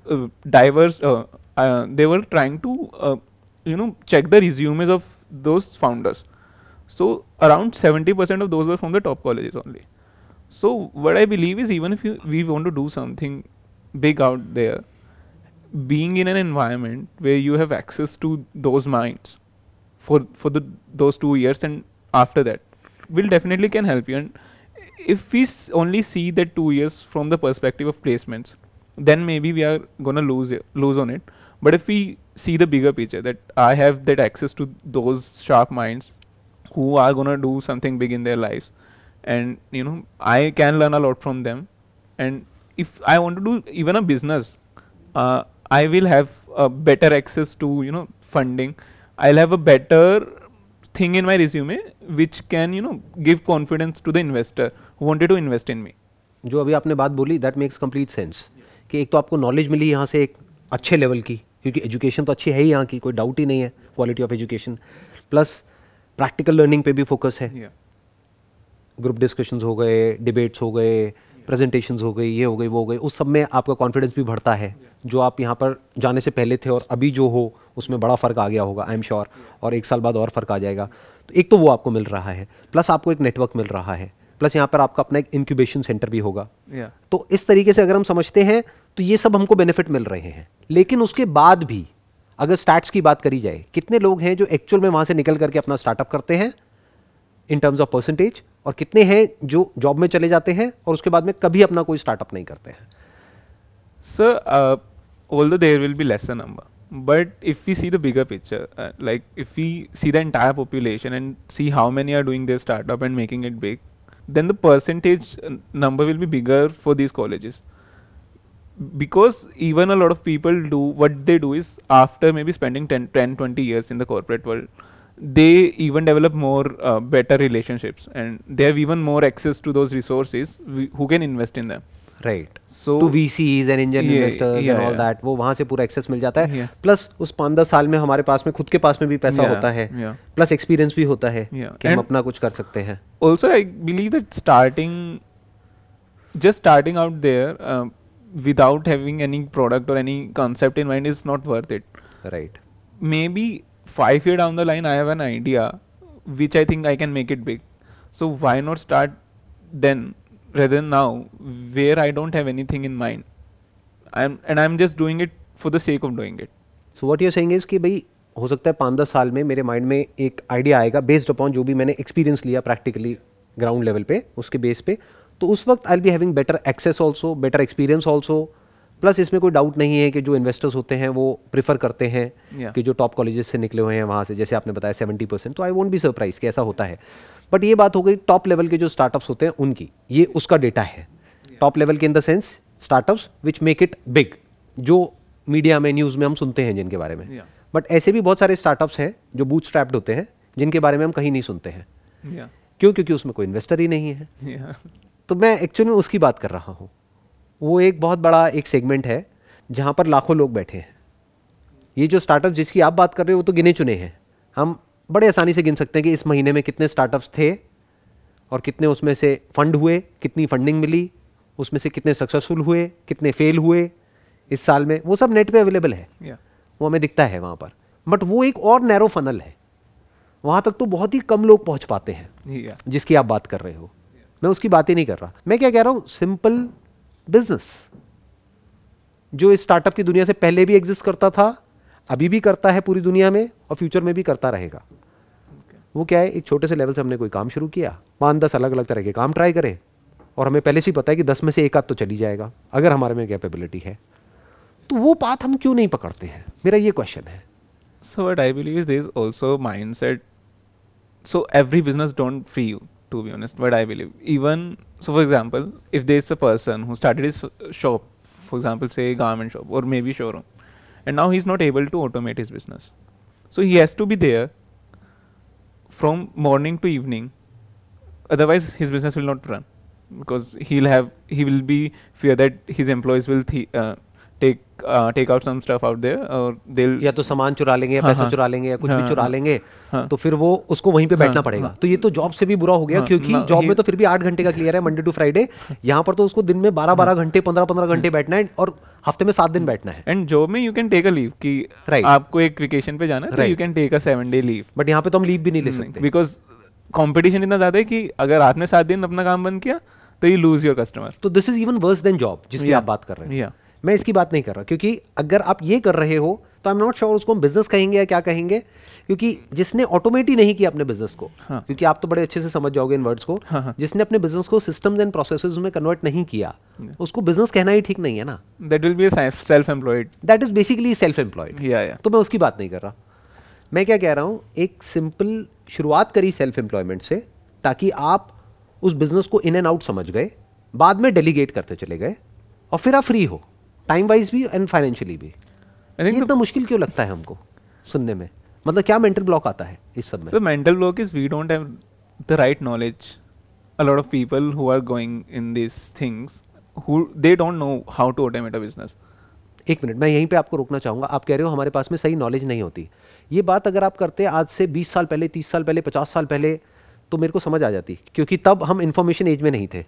uh diverse. Uh, uh, they were trying to, you know, check the resumes of those founders. So around 70% of those were from the top colleges only. So what I believe is even if you, we want to do something big out there, being in an environment where you have access to those minds for for the those two years and after that will definitely can help you. And if we s- only see that two years from the perspective of placements, then maybe we are gonna lose lose on it. But if we see the bigger picture that I have that access to those sharp minds who are gonna do something big in their lives and you know i can learn a lot from them and if i want to do even a business uh, i will have a better access to you know funding i'll have a better thing in my resume which can you know give confidence to the investor who wanted to invest in me जो
अभी आपने बात बोली दैट मेक्स कंप्लीट सेंस कि एक तो आपको नॉलेज मिली यहाँ से एक अच्छे लेवल की क्योंकि एजुकेशन तो अच्छी है ही यहाँ की कोई डाउट ही नहीं है quality of education plus practical learning पे भी फोकस है yeah. ग्रुप डिस्कशंस हो गए डिबेट्स हो गए प्रेजेंटेशंस हो गई ये हो गई वो हो गई उस सब में आपका कॉन्फिडेंस भी बढ़ता है जो आप यहाँ पर जाने से पहले थे और अभी जो हो उसमें बड़ा फ़र्क आ गया होगा आई एम श्योर और एक साल बाद और फ़र्क आ जाएगा तो एक तो वो आपको मिल रहा है प्लस आपको एक नेटवर्क मिल रहा है प्लस यहाँ पर आपका अपना एक इंक्यूबेशन सेंटर भी होगा yeah. तो इस तरीके से अगर हम समझते हैं तो ये सब हमको बेनिफिट मिल रहे हैं लेकिन उसके बाद भी अगर स्टार्ट की बात करी जाए कितने लोग हैं जो एक्चुअल में वहाँ से निकल करके अपना स्टार्टअप करते हैं इन टर्म्स ऑफ परसेंटेज और कितने हैं जो जॉब में चले जाते हैं और उसके बाद में कभी
अपना कोई स्टार्टअप नहीं करते हैं sir all the there will be lesser number but if you see the bigger picture like if you see the entire population and see how many are doing their startup and making it big then the percentage number will be bigger for this college because even a lot of people do what they do is after maybe spending ten twenty years in the corporate world they even develop more uh, better relationships and they have even more access to those resources who can invest in them right so to VCs and angel investors and all
that वो वहां से पूरा एक्सेस मिल जाता है प्लस उस पाँच दस साल में हमारे पास में खुद के पास में भी पैसा होता है प्लस एक्सपीरियंस भी होता है कि हम अपना कुछ कर सकते हैं
also I believe that starting just starting out there uh, without having any product or any concept in mind is not worth it right maybe five year down the line I have an idea which I think I can make it big so why not start then rather than now where I don't have anything in mind I am and I am just doing it for the sake of doing it
so what you saying is कि भाई हो सकता है पाँच दस साल में मेरे माइंड में एक आइडिया आएगा बेस्ड अपॉन जो भी मैंने एक्सपीरियंस लिया प्रैक्टिकली ग्राउंड लेवल पे उसके बेस पे तो उस वक्त I be having better access also better experience also plus इसमें कोई डाउट नहीं है कि जो इन्वेस्टर्स होते हैं वो प्रीफर करते हैं कि जो टॉप कॉलेजेस से निकले हुए हैं वहाँ से जैसे आपने बताया सेवेंटी परसेंट तो आई वोंट बी सरप्राइज कि ऐसा होता है बट ये बात हो गई टॉप लेवल के जो स्टार्टअप्स होते हैं उनकी ये उसका डेटा है टॉप लेवल के in the sense startups which make it big जो मीडिया में न्यूज़ में हम सुनते हैं जिनके बारे में बट ऐसे भी बहुत सारे स्टार्टअप्स हैं जो बूथ स्ट्रैप्ड होते हैं जिनके बारे में हम कहीं नहीं सुनते हैं क्यों क्योंकि उसमें कोई इन्वेस्टर ही नहीं है तो मैं एक्चुअली उसकी बात कर रहा हूँ वो एक बहुत बड़ा एक सेगमेंट है जहाँ पर लाखों लोग बैठे हैं ये जो स्टार्टअप जिसकी आप बात कर रहे हो वो तो गिने चुने हैं हम बड़े आसानी से गिन सकते हैं कि इस महीने में कितने स्टार्टअप्स थे और कितने उसमें से फंड हुए कितनी फंडिंग मिली उसमें से कितने सक्सेसफुल हुए कितने फेल हुए इस साल में वो सब नेट पे अवेलेबल है yeah. वो हमें दिखता है वहाँ पर बट वो एक और नैरो फनल है वहाँ तक तो बहुत ही कम लोग पहुँच पाते हैं yeah. जिसकी आप बात कर रहे हो yeah. मैं उसकी बात ही नहीं कर रहा मैं क्या कह रहा हूँ सिंपल बिजनेस जो स्टार्टअप की दुनिया से पहले भी एग्जिस्ट करता था अभी भी करता है पूरी दुनिया में और फ्यूचर में भी करता रहेगा वो क्या है एक छोटे से लेवल से हमने कोई काम शुरू किया पाँच दस अलग अलग तरह के काम ट्राई करें और हमें पहले से ही पता है कि दस में से
एक आध तो चली जाएगा अगर हमारे में कैपेबिलिटी है
तो वो बात हम क्यों नहीं पकड़ते हैं मेरा ये क्वेश्चन है
so what I believe this also mindset so every business don't free you to be honest but i believe even so for example if there's a person who started his shop for example say garment shop or maybe showroom and now he's not able to automate his business so he has to be there from morning to evening otherwise his business will not run because he'll have he will be fear that his employees will th- uh, take out some stuff out there और दे या तो सामान चुरा लेंगे या पैसा हाँ, हाँ। चुरा लेंगे या कुछ भी हाँ, चुरा लेंगे
तो फिर वो उसको वहीं पे बैठना पड़ेगा तो ये तो जॉब से भी बुरा हो गया क्योंकि जॉब में तो फिर भी आठ घंटे का क्लियर है मंडे टू फ्राइडे यहाँ पर तो उसको दिन में बारह बारह घंटे पंद्रह पंद्रह घंटे बैठना है और हफ्ते में सात दिन बैठना है
एंड जॉब में you can take a leave कि राइट आपको एक वेकेशन पे जाना है you can take a seven day leave but यहाँ पे तो हम लीव भी नहीं ले hmm, सकते बिकॉज कॉम्पिटिशन इतना ज्यादा है कि अगर आपने सात दिन अपना काम बंद किया तो यू लूज योर कस्टमर तो this is even worse than job जिसकी आप बात कर रहे हैं मैं इसकी बात नहीं कर रहा क्योंकि अगर आप ये कर रहे हो
तो आई एम नॉट श्योर उसको हम बिजनेस कहेंगे या क्या कहेंगे क्योंकि जिसने ऑटोमेट ही नहीं किया अपने बिजनेस को हाँ. क्योंकि आप तो बड़े अच्छे से समझ जाओगे इन वर्ड्स को हाँ, हाँ. जिसने अपने बिजनेस को सिस्टम्स एंड प्रोसेस में कन्वर्ट नहीं किया yeah. उसको बिजनेस कहना ही ठीक नहीं है ना that will be self employed that is basically self employed तो मैं उसकी बात नहीं कर रहा मैं क्या कह रहा हूँ एक सिंपल शुरुआत करी सेल्फ एम्प्लॉयमेंट से ताकि आप उस बिजनेस को इन एंड आउट समझ गए बाद में डेलीगेट करते चले गए और फिर आप फ्री हो टाइम वाइज भी एंड फाइनेंशियली भी तो इतना तो मुश्किल क्यों लगता है हमको सुनने में मतलब क्या मेंटल ब्लॉक आता है इस सब में
mental block is we don't have the right knowledge a lot of people who are going in this things who they don't know how to automate a business एक मिनट मैं यहीं पे आपको रोकना चाहूंगा आप कह रहे हो हमारे
पास में सही नॉलेज नहीं होती ये बात अगर आप करते आज से 20 साल पहले 30 साल पहले 50 साल पहले तो मेरे को समझ आ जाती क्योंकि तब हम इन्फॉर्मेशन एज में नहीं थे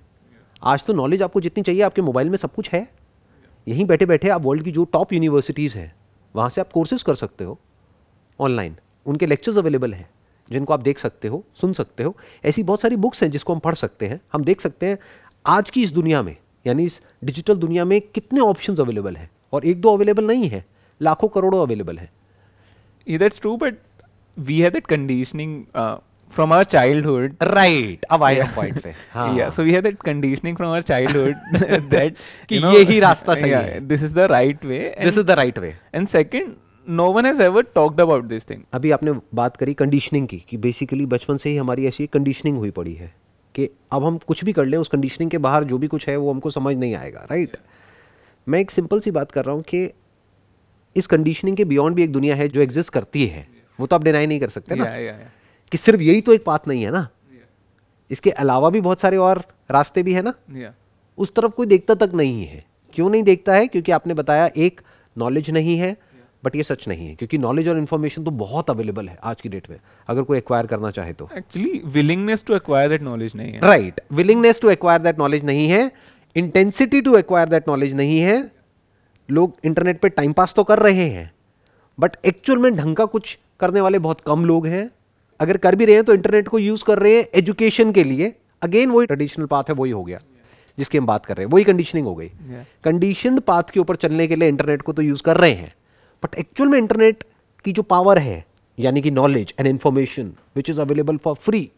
आज तो नॉलेज आपको जितनी चाहिए आपके मोबाइल में सब कुछ है यहीं बैठे बैठे आप वर्ल्ड की जो टॉप यूनिवर्सिटीज़ हैं वहाँ से आप कोर्सेज कर सकते हो ऑनलाइन उनके लेक्चर्स अवेलेबल हैं जिनको आप देख सकते हो सुन सकते हो ऐसी बहुत सारी बुक्स हैं जिसको हम पढ़ सकते हैं हम देख सकते हैं आज की इस दुनिया में यानी इस डिजिटल दुनिया में कितने ऑप्शन अवेलेबल हैं और एक दो अवेलेबल नहीं है लाखों करोड़ों अवेलेबल हैं
that's true but we have that conditioning from our childhood. Right. अब I am point पे. हाँ. Yeah. So we have that conditioning from our childhood that कि ये ही रास्ता सही yeah, है. This is the right way. And, this is the right way. And second, no one has ever talked about this thing
अभी आपने बात करी कंडीशनिंग की कि बेसिकली बचपन से ही हमारी ऐसी कंडीशनिंग हुई पड़ी है कि अब हम कुछ भी कर लें उस कंडीशनिंग के बाहर जो भी कुछ है वो हमको समझ नहीं आएगा राइट right? yeah. मैं एक सिंपल सी बात कर रहा हूँ कि इस कंडीशनिंग के बियॉन्ड भी एक दुनिया है जो एग्जिस्ट करती है वो तो आप डिनाई नहीं कर सकते yeah, ना कि सिर्फ यही तो एक बात नहीं है ना इसके अलावा भी बहुत सारे और रास्ते भी है ना उस तरफ कोई देखता तक नहीं है क्यों नहीं देखता है क्योंकि आपने बताया एक नॉलेज नहीं है बट ये सच नहीं है क्योंकि नॉलेज और इन्फॉर्मेशन तो बहुत अवेलेबल है आज की डेट में अगर कोई एक्वायर करना चाहे तो
actually willingness to acquire that knowledge नहीं है right
willingness to acquire that knowledge नहीं है intensity to acquire that knowledge नहीं है लोग इंटरनेट पर टाइम पास तो कर रहे हैं बट एक्चुअल में ढंग का कुछ करने वाले बहुत कम लोग हैं अगर कर भी रहे हैं तो इंटरनेट को यूज़ कर रहे हैं एजुकेशन के लिए अगेन वही ट्रेडिशनल पाथ है वही हो गया जिसकी हम बात कर रहे हैं वही कंडीशनिंग हो गई कंडीशन पाथ के ऊपर चलने के लिए इंटरनेट को तो यूज़ कर रहे हैं बट एक्चुअल में इंटरनेट की जो पावर है यानी कि knowledge and information which is available for free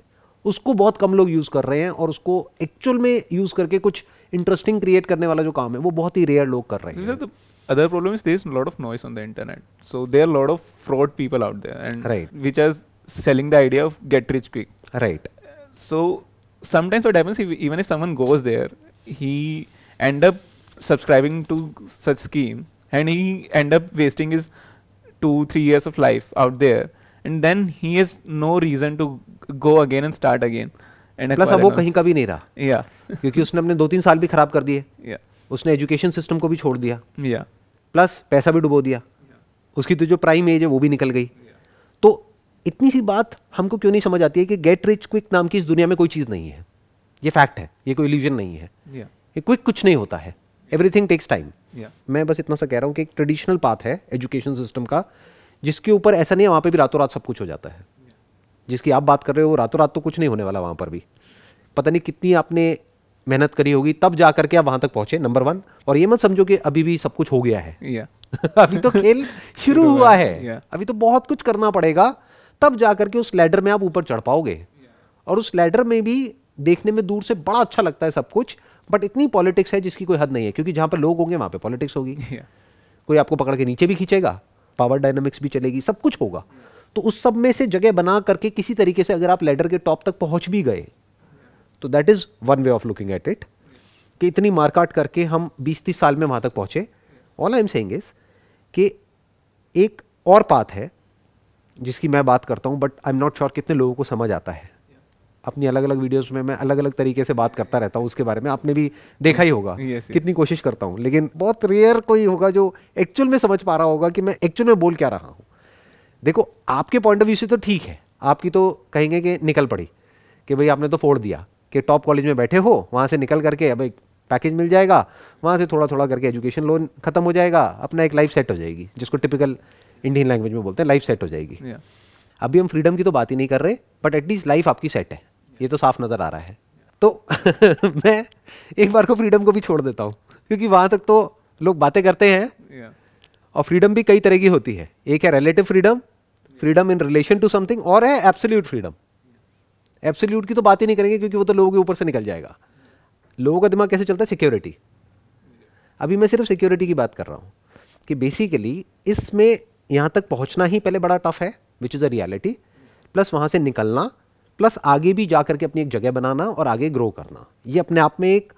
उसको बहुत कम लोग यूज़ कर रहे हैं और उसको एक्चुअल में यूज़ करके कुछ इंटरेस्टिंग क्रिएट करने वाला जो काम है वो बहुत ही रेयर लोग कर रहे
हैं other problem is there is a lot of noise on the internet so there are a lot of fraud people out there and right. which has selling the idea of get rich quick. Right. So sometimes what happens if, even if someone goes there, he end up subscribing to such scheme and he end up wasting his two three years of life out there and then he has no reason to go again and start again. And plus अब वो कहीं का भी नहीं रहा yeah. क्योंकि उसने अपने दो तीन साल भी खराब कर दिए
yeah. उसने education system को भी छोड़ दिया yeah. Plus पैसा भी डुबो दिया उसकी तो जो प्राइम एज है वो भी निकल गई yeah. तो इतनी सी बात हमको क्यों नहीं समझ आती है कि गेट रिच क्विक नाम की इस दुनिया में कोई चीज़ नहीं है ये फैक्ट है ये कोई इल्यूजन नहीं है ये क्विक कुछ नहीं होता है एवरीथिंग टेक्स टाइम मैं बस इतना सा कह रहा हूँ कि एक ट्रेडिशनल पाथ है एजुकेशन सिस्टम का जिसके ऊपर ऐसा नहीं है वहाँ पर भी रातों रात सब कुछ हो जाता है जिसकी आप बात कर रहे हो रातों रात तो कुछ नहीं होने वाला वहाँ पर भी पता नहीं कितनी आपने मेहनत करी होगी तब जा करके आप वहाँ तक पहुँचे नंबर वन और ये मत समझो कि अभी भी सब कुछ हो गया है अभी तो खेल शुरू हुआ है अभी तो बहुत कुछ करना पड़ेगा तब जा करके उस लैडर में आप ऊपर चढ़ पाओगे और उस लैडर में भी देखने में दूर से बड़ा अच्छा लगता है सब कुछ बट इतनी पॉलिटिक्स है जिसकी कोई हद नहीं है क्योंकि जहां पर लोग होंगे वहां पर पॉलिटिक्स होगी कोई आपको पकड़ के नीचे भी खींचेगा पावर डायनामिक्स भी चलेगी सब कुछ होगा तो उस सब में से जगह बना करके किसी तरीके से अगर आप लेडर के टॉप तक पहुंच भी गए तो that is one way of looking at it कि इतनी मारकाट करके हम बीस तीस साल में वहां तक पहुंचे all I am saying is कि एक और बात है जिसकी मैं बात करता हूँ but I am not sure कितने लोगों को समझ आता है अपनी अलग अलग वीडियोस में मैं अलग अलग तरीके से बात करता रहता हूँ उसके बारे में आपने भी देखा ही होगा yes, yes. कितनी कोशिश करता हूँ लेकिन बहुत रेयर कोई होगा जो एक्चुअल में समझ पा रहा होगा कि मैं एक्चुअल में बोल क्या रहा हूँ देखो आपके पॉइंट ऑफ व्यू से तो ठीक है आपकी तो कहेंगे कि निकल पड़ी कि भाई आपने तो फोड़ दिया कि टॉप कॉलेज में बैठे हो वहाँ से निकल करके अब एक पैकेज मिल जाएगा वहाँ से थोड़ा थोड़ा करके एजुकेशन लोन खत्म हो जाएगा अपना एक लाइफ सेट हो जाएगी जिसको टिपिकल इंडियन लैंग्वेज में बोलते हैं लाइफ सेट हो जाएगी yeah. अभी हम फ्रीडम की तो बात ही नहीं कर रहे बट एटलीस्ट लाइफ आपकी सेट है ये तो साफ नज़र आ रहा है तो मैं एक बार को फ्रीडम को भी छोड़ देता हूँ क्योंकि वहाँ तक तो लोग बातें करते हैं और फ्रीडम भी कई तरह की होती है एक है relative freedom freedom in relation to something और है एब्सोल्यूट फ्रीडम एब्सोल्यूट की तो बात ही नहीं करेंगे क्योंकि वो तो लोगों के ऊपर से निकल जाएगा लोगों का दिमाग कैसे चलता है सिक्योरिटी अभी मैं सिर्फ सिक्योरिटी की बात कर रहा हूँ कि बेसिकली इसमें यहाँ तक पहुँचना ही पहले बड़ा टफ है which is a reality plus वहाँ से निकलना प्लस आगे भी जा करके अपनी एक जगह बनाना और आगे ग्रो करना ये अपने आप में एक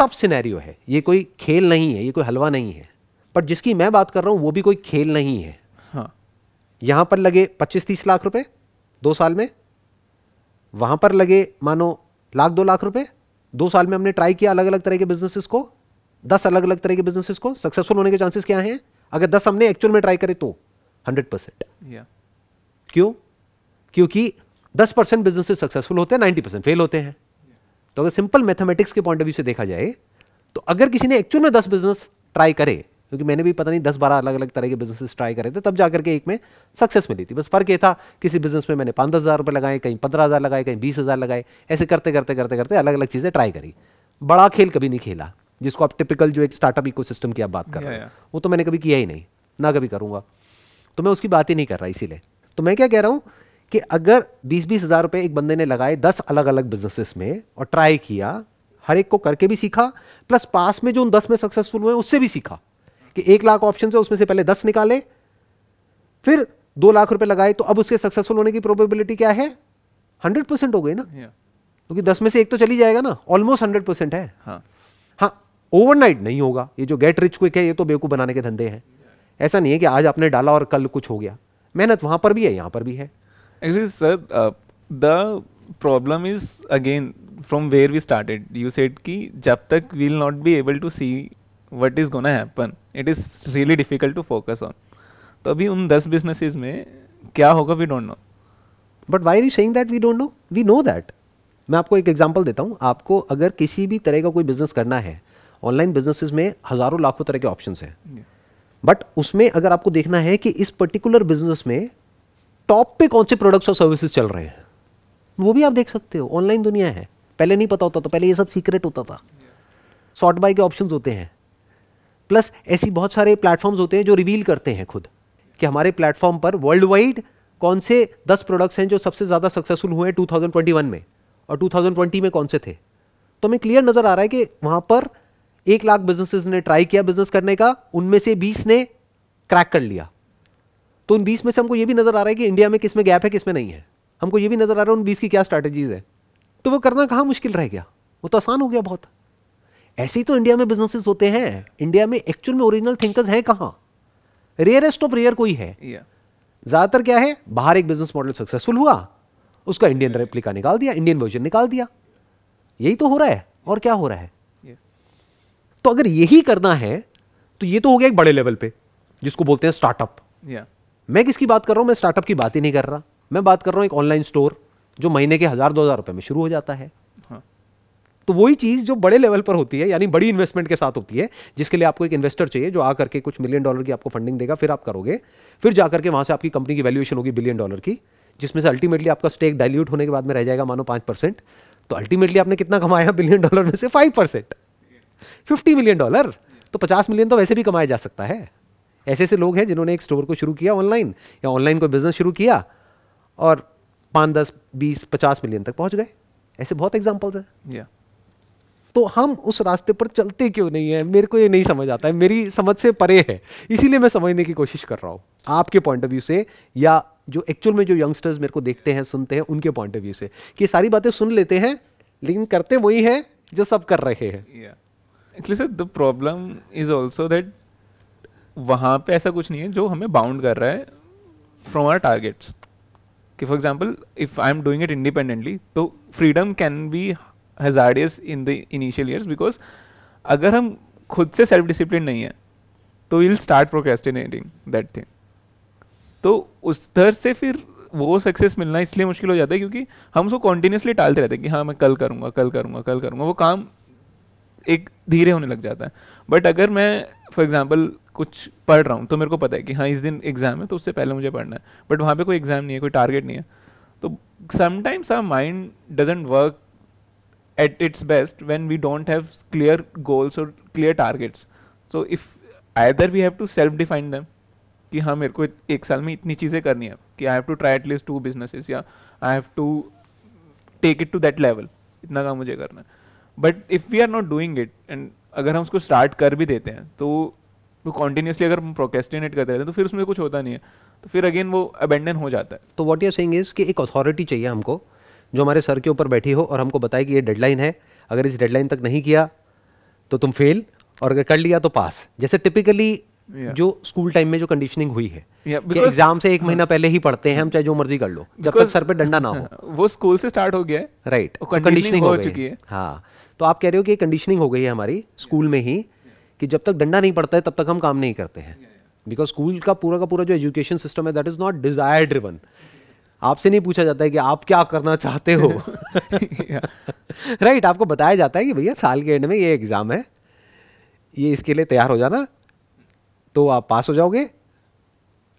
टफ सिनेरियो है ये कोई खेल नहीं है ये कोई हलवा नहीं है पर जिसकी मैं बात कर रहा हूँ वो भी कोई खेल नहीं है हाँ यहाँ पर लगे पच्चीस तीस लाख रुपए दो साल में वहाँ पर लगे मानो लाख दो लाख रुपए दो साल में हमने ट्राई किया अलग अलग तरह के बिजनेसिस को दस अलग अलग तरह के बिजनेसिस को सक्सेसफुल होने के चांसेस क्या हैं अगर दस हमने एक्चुअल में ट्राई करे तो हंड्रेड परसेंट क्यों क्योंकि दस परसेंट बिजनेस सक्सेसफुल होते हैं नाइन्टी परसेंट फेल होते हैं तो अगर सिंपल मैथमेटिक्स के पॉइंट ऑफ व्यू से देखा जाए तो अगर किसी ने एक्चुअल में दस बिजनेस ट्राई करे क्योंकि मैंने भी पता नहीं दस बारह अलग अलग तरह के बिजनेस ट्राई करे थे तब जाकर के एक में सक्सेस मिली थी बस फर्क ये था किसी बिजनेस में मैंने पाँच दस हज़ार रुपये लगाए कहीं पंद्रह हज़ार लगाए कहीं बीस हज़ार लगाए ऐसे करते करते करते करते अलग अलग चीज़ें ट्राई करी बड़ा खेल कभी नहीं खेला जिसको आप टिपिकल जो एक स्टार्टअप इकोसिस्टम की आप बात कर रहे हैं वो तो मैंने कभी किया ही नहीं ना कभी करूँगा तो मैं उसकी बात ही नहीं कर रहा इसीलिए तो मैं क्या कह रहा हूँ कि अगर बीस बीस हज़ार रुपए एक बंदे ने लगाए दस अलग अलग बिजनेसेस में और ट्राई किया हर एक को करके भी सीखा प्लस पास में जो उन दस में सक्सेसफुल हुए उससे भी सीखा कि एक लाख ऑप्शन है उसमें से पहले दस निकाले फिर दो लाख रुपए लगाए तो अब उसके सक्सेसफुल होने की प्रोबेबिलिटी क्या है हंड्रेड परसेंट हो गई ना क्योंकि yeah. तो दस में से एक तो चली जाएगा ना ऑलमोस्ट हंड्रेड परसेंट है हाँ. ओवरनाइट नहीं होगा ये जो गेट रिच क्विक है ये तो बेवकूफ़ बनाने के धंधे हैं ऐसा नहीं है कि आज आपने डाला और कल कुछ हो गया मेहनत वहाँ पर भी है यहाँ पर भी है
actually sir the problem is again from where we started you said कि जब तक we'll not be able to see what is gonna happen it is really difficult to focus on तो अभी उन दस बिजनेसेस में क्या होगा we don't know
but why are saying that we don't know we know that मैं आपको एक एग्जाम्पल देता हूँ आपको अगर किसी भी तरह का कोई बिजनेस करना है ऑनलाइन बिजनेसेस में हज़ारों लाखों तरह के ऑप्शन हैं बट उसमें अगर आपको देखना है कि इस पर्टिकुलर बिजनेस में टॉप पे कौन से प्रोडक्ट्स और सर्विसेज चल रहे हैं वो भी आप देख सकते हो ऑनलाइन दुनिया है पहले नहीं पता होता था पहले ये सब सीक्रेट होता था शॉर्ट बाय के ऑप्शंस होते हैं प्लस ऐसी बहुत सारे प्लेटफॉर्म्स होते हैं जो रिवील करते हैं खुद कि हमारे प्लेटफॉर्म पर वर्ल्ड वाइड कौन से दस प्रोडक्ट्स हैं जो सबसे ज़्यादा सक्सेसफुल हुए हैं 2021 में और 2020 में कौन से थे तो हमें क्लियर नज़र आ रहा है कि वहाँ पर एक लाख बिजनेसेस ने ट्राई किया बिजनेस करने का उनमें से बीस ने क्रैक कर लिया तो उन बीस में से हमको ये भी नजर आ रहा है कि इंडिया में किस में गैप है किस में नहीं है हमको ये भी नजर आ रहा है उन बीस की क्या स्ट्रैटेजीज है तो वो करना कहाँ मुश्किल रह गया वो तो आसान हो गया बहुत ऐसे ही तो इंडिया में बिजनेसेस होते हैं इंडिया में एक्चुअल में ओरिजिनल थिंकर्स हैं कहाँ रेयरेस्ट ऑफ रेयर कोई है yeah. ज्यादातर क्या है बाहर एक बिजनेस मॉडल सक्सेसफुल हुआ उसका इंडियन रेप्लिका निकाल दिया इंडियन वर्जन निकाल दिया यही तो हो रहा है और क्या हो रहा है तो अगर यही करना है तो ये तो हो गया एक बड़े लेवल पे जिसको बोलते हैं स्टार्टअप yeah. मैं किसकी बात कर रहा हूं मैं स्टार्टअप की बात ही नहीं कर रहा मैं बात कर रहा हूं एक ऑनलाइन स्टोर जो महीने के हज़ार दो हज़ार रुपए में शुरू हो जाता है हाँ। तो वही चीज़ जो बड़े लेवल पर होती है यानी बड़ी इन्वेस्टमेंट के साथ होती है जिसके लिए आपको एक इन्वेस्टर चाहिए जो आकर के कुछ मिलियन डॉलर की आपको फंडिंग देगा फिर आप करोगे फिर जाकर के वहां से आपकी कंपनी की वैल्यूएशन होगी बिलियन डॉलर की जिसमें से अल्टीमेटली आपका स्टेक डाइल्यूट होने के बाद में रह जाएगा मानो पांच परसेंट तो अल्टीमेटली आपने कितना कमाया बिलियन डॉलर में से five percent fifty million dollar तो पचास मिलियन तो वैसे भी कमाया जा सकता है ऐसे ऐसे लोग हैं जिन्होंने एक स्टोर को शुरू किया ऑनलाइन या ऑनलाइन कोई बिजनेस शुरू किया और पाँच दस बीस पचास मिलियन तक पहुंच गए ऐसे बहुत एग्जाम्पल्स हैं yeah. तो हम उस रास्ते पर चलते क्यों नहीं है मेरे को ये नहीं समझ आता है मेरी समझ से परे है इसीलिए मैं समझने की कोशिश कर रहा हूँ आपके पॉइंट ऑफ व्यू से या जो एक्चुअल में जो यंगस्टर्स मेरे को देखते हैं सुनते हैं उनके पॉइंट ऑफ व्यू से कि सारी बातें सुन लेते हैं लेकिन करते वही हैं जो सब कर रहे हैं
yeah.
Actually sir the problem is also that वहाँ पे ऐसा कुछ नहीं है जो हमें बाउंड कर रहा है फ्रॉम आर टारगेट्स कि for example if I am doing it independently तो freedom can be hazardous in the initial years because अगर हम खुद से सेल्फ डिसिप्लिन नहीं है तो will start procrastinating that thing तो उस तरह से फिर वो सक्सेस मिलना इसलिए मुश्किल हो जाता है क्योंकि हम उसको कॉन्टिन्यूसली टालते रहते हैं कि हाँ मैं कल करूँगा कल करूँगा कल करूँगा वो काम एक धीरे होने लग जाता है बट अगर मैं फॉर एग्जाम्पल कुछ पढ़ रहा हूँ तो मेरे को पता है कि हाँ इस दिन एग्ज़ाम है तो उससे पहले मुझे पढ़ना है बट वहाँ पे कोई एग्ज़ाम नहीं है कोई टारगेट नहीं है तो sometimes our mind doesn't work at its best when we don't have clear goals और clear targets so if either we have to self define them कि हाँ मेरे को एक साल में इतनी चीज़ें करनी है कि I have to try at least two businesses या I have to take it to that level इतना काम मुझे करना है but if we are not doing it and अगर हम उसको स्टार्ट कर भी देते हैं तो वो कॉन्टिन्यूसली अगर हम प्रोकेस्टिनेट करते रहते हैं तो फिर उसमें कुछ होता नहीं है तो फिर अगेन वो अबेंडन हो जाता है तो वॉट यूर सेंग इज़ कि एक अथॉरिटी चाहिए हमको
जो हमारे सर के ऊपर बैठी हो और हमको बताए कि ये डेडलाइन है अगर इस डेडलाइन तक नहीं किया तो तुम फेल और अगर कर लिया तो पास जैसे टिपिकली yeah. जो स्कूल टाइम में जो कंडीशनिंग हुई है
yeah, एग्जाम
से एक महीना हाँ। पहले ही पढ़ते हैं हम चाहे जो मर्जी कर लो जब तक सर पे डंडा ना हो
वो स्कूल से स्टार्ट हो गया है
राइट कंडीशनिंग तो हो, हो चुकी है हाँ तो आप कह रहे हो कि कंडीशनिंग हो गई है हमारी स्कूल में ही कि जब तक डंडा नहीं पड़ता है तब तक हम काम नहीं करते हैं बिकॉज स्कूल का पूरा का पूरा जो एजुकेशन सिस्टम है that is not desire driven आपसे नहीं पूछा जाता है कि आप क्या करना चाहते हो राइट right, आपको बताया जाता है कि भैया साल के एंड में ये एग्जाम है ये इसके लिए तैयार हो जाना तो आप पास हो जाओगे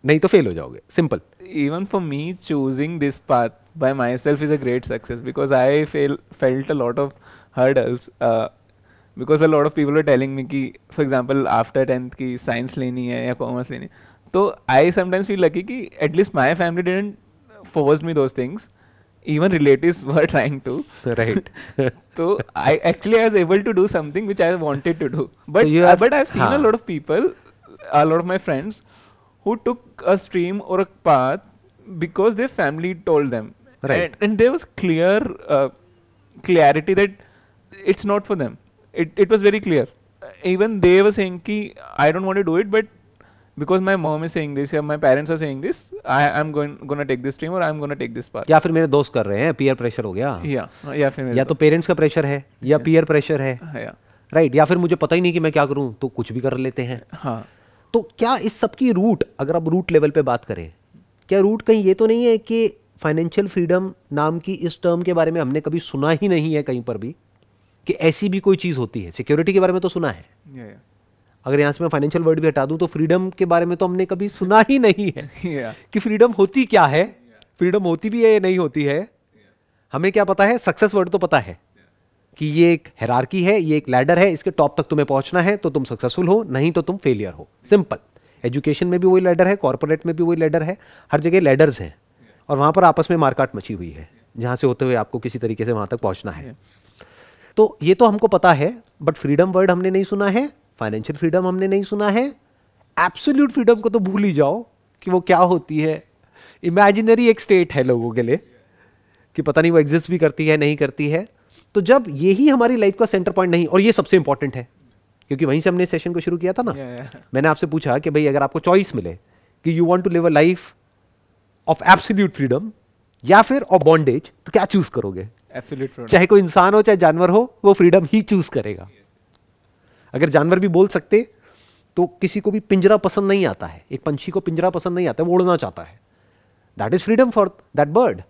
नहीं तो फेल हो जाओगे simple
even for me choosing this path by myself is a great success because I fail felt a lot of hurdles because a lot of people are telling me की फॉर एग्जाम्पल आफ्टर टेंथ की साइंस लेनी है या कॉमर्स लेनी है तो आई समटाइम्स फील लकी कि at least my family didn't force me those things even relatives were trying to right so i actually i was able to do something which i wanted to do but so uh, have, uh, but i've seen huh. a lot of people a lot of my friends who took a stream or a path because their family told them. Right. And, and there was clear uh, clarity that it's not for them. It, it was very clear. uh, Even they were saying, Ki, I don't want to do it, but because my mom is saying this or my parents are saying this i am going I I am gonna take this stream और I am gonna take this path या
फिर मेरे दोस्त कर रहे हैं पीयर प्रेशर हो गया
या या फिर या तो
पेरेंट्स का प्रेशर है या पीयर प्रेशर yeah राइट या फिर मुझे पता ही नहीं कि मैं क्या करूं तो कुछ भी कर लेते हैं हाँ तो क्या इस सब की रूट अगर आप रूट लेवल पे बात करें क्या रूट कहीं ये तो नहीं है कि फाइनेंशियल फ्रीडम नाम की इस टर्म के बारे में हमने कभी सुना ही नहीं है कहीं पर भी कि ऐसी भी कोई चीज़ होती है सिक्योरिटी के बारे में तो सुना है yeah. अगर यहां से मैं फाइनेंशियल वर्ड भी हटा दूं तो फ्रीडम के बारे में तो हमने कभी सुना ही नहीं है
yeah.
कि फ्रीडम होती क्या है फ्रीडम होती भी है या नहीं होती है yeah. हमें क्या पता है सक्सेस वर्ड तो पता है कि ये एक हैरारकी है ये एक लैडर है इसके टॉप तक तुम्हें पहुंचना है तो तुम सक्सेसफुल हो नहीं तो तुम फेलियर हो सिंपल एजुकेशन में भी वही लैडर है कॉरपोरेट में भी वही लैडर है हर जगह लैडर्स हैं और वहां पर आपस में मारकाट मची हुई है जहां से होते हुए आपको किसी तरीके से वहां तक पहुंचना है तो ये तो हमको पता है बट फ्रीडम वर्ड हमने नहीं सुना है फाइनेंशियल फ्रीडम हमने नहीं सुना है एब्सोल्यूट फ्रीडम को तो भूल ही जाओ कि वो क्या होती है इमेजिनरी एक स्टेट है लोगों के लिए कि पता नहीं वो एग्जिस्ट भी करती है नहीं करती है तो जब यही हमारी लाइफ का सेंटर पॉइंट नहीं और ये सबसे इंपॉर्टेंट है क्योंकि वहीं से हमने सेशन को शुरू किया था ना yeah, yeah. मैंने आपसे पूछा कि भाई अगर आपको चॉइस मिले कि you want to live a life of absolute freedom या फिर ऑफ बॉन्डेज तो क्या चूज करोगे चाहे कोई इंसान हो चाहे जानवर हो वो फ्रीडम ही चूज करेगा अगर जानवर भी बोल सकते तो किसी को भी पिंजरा पसंद नहीं आता है एक पंछी को पिंजरा पसंद नहीं आता है वो उड़ना चाहता है that is freedom for that bird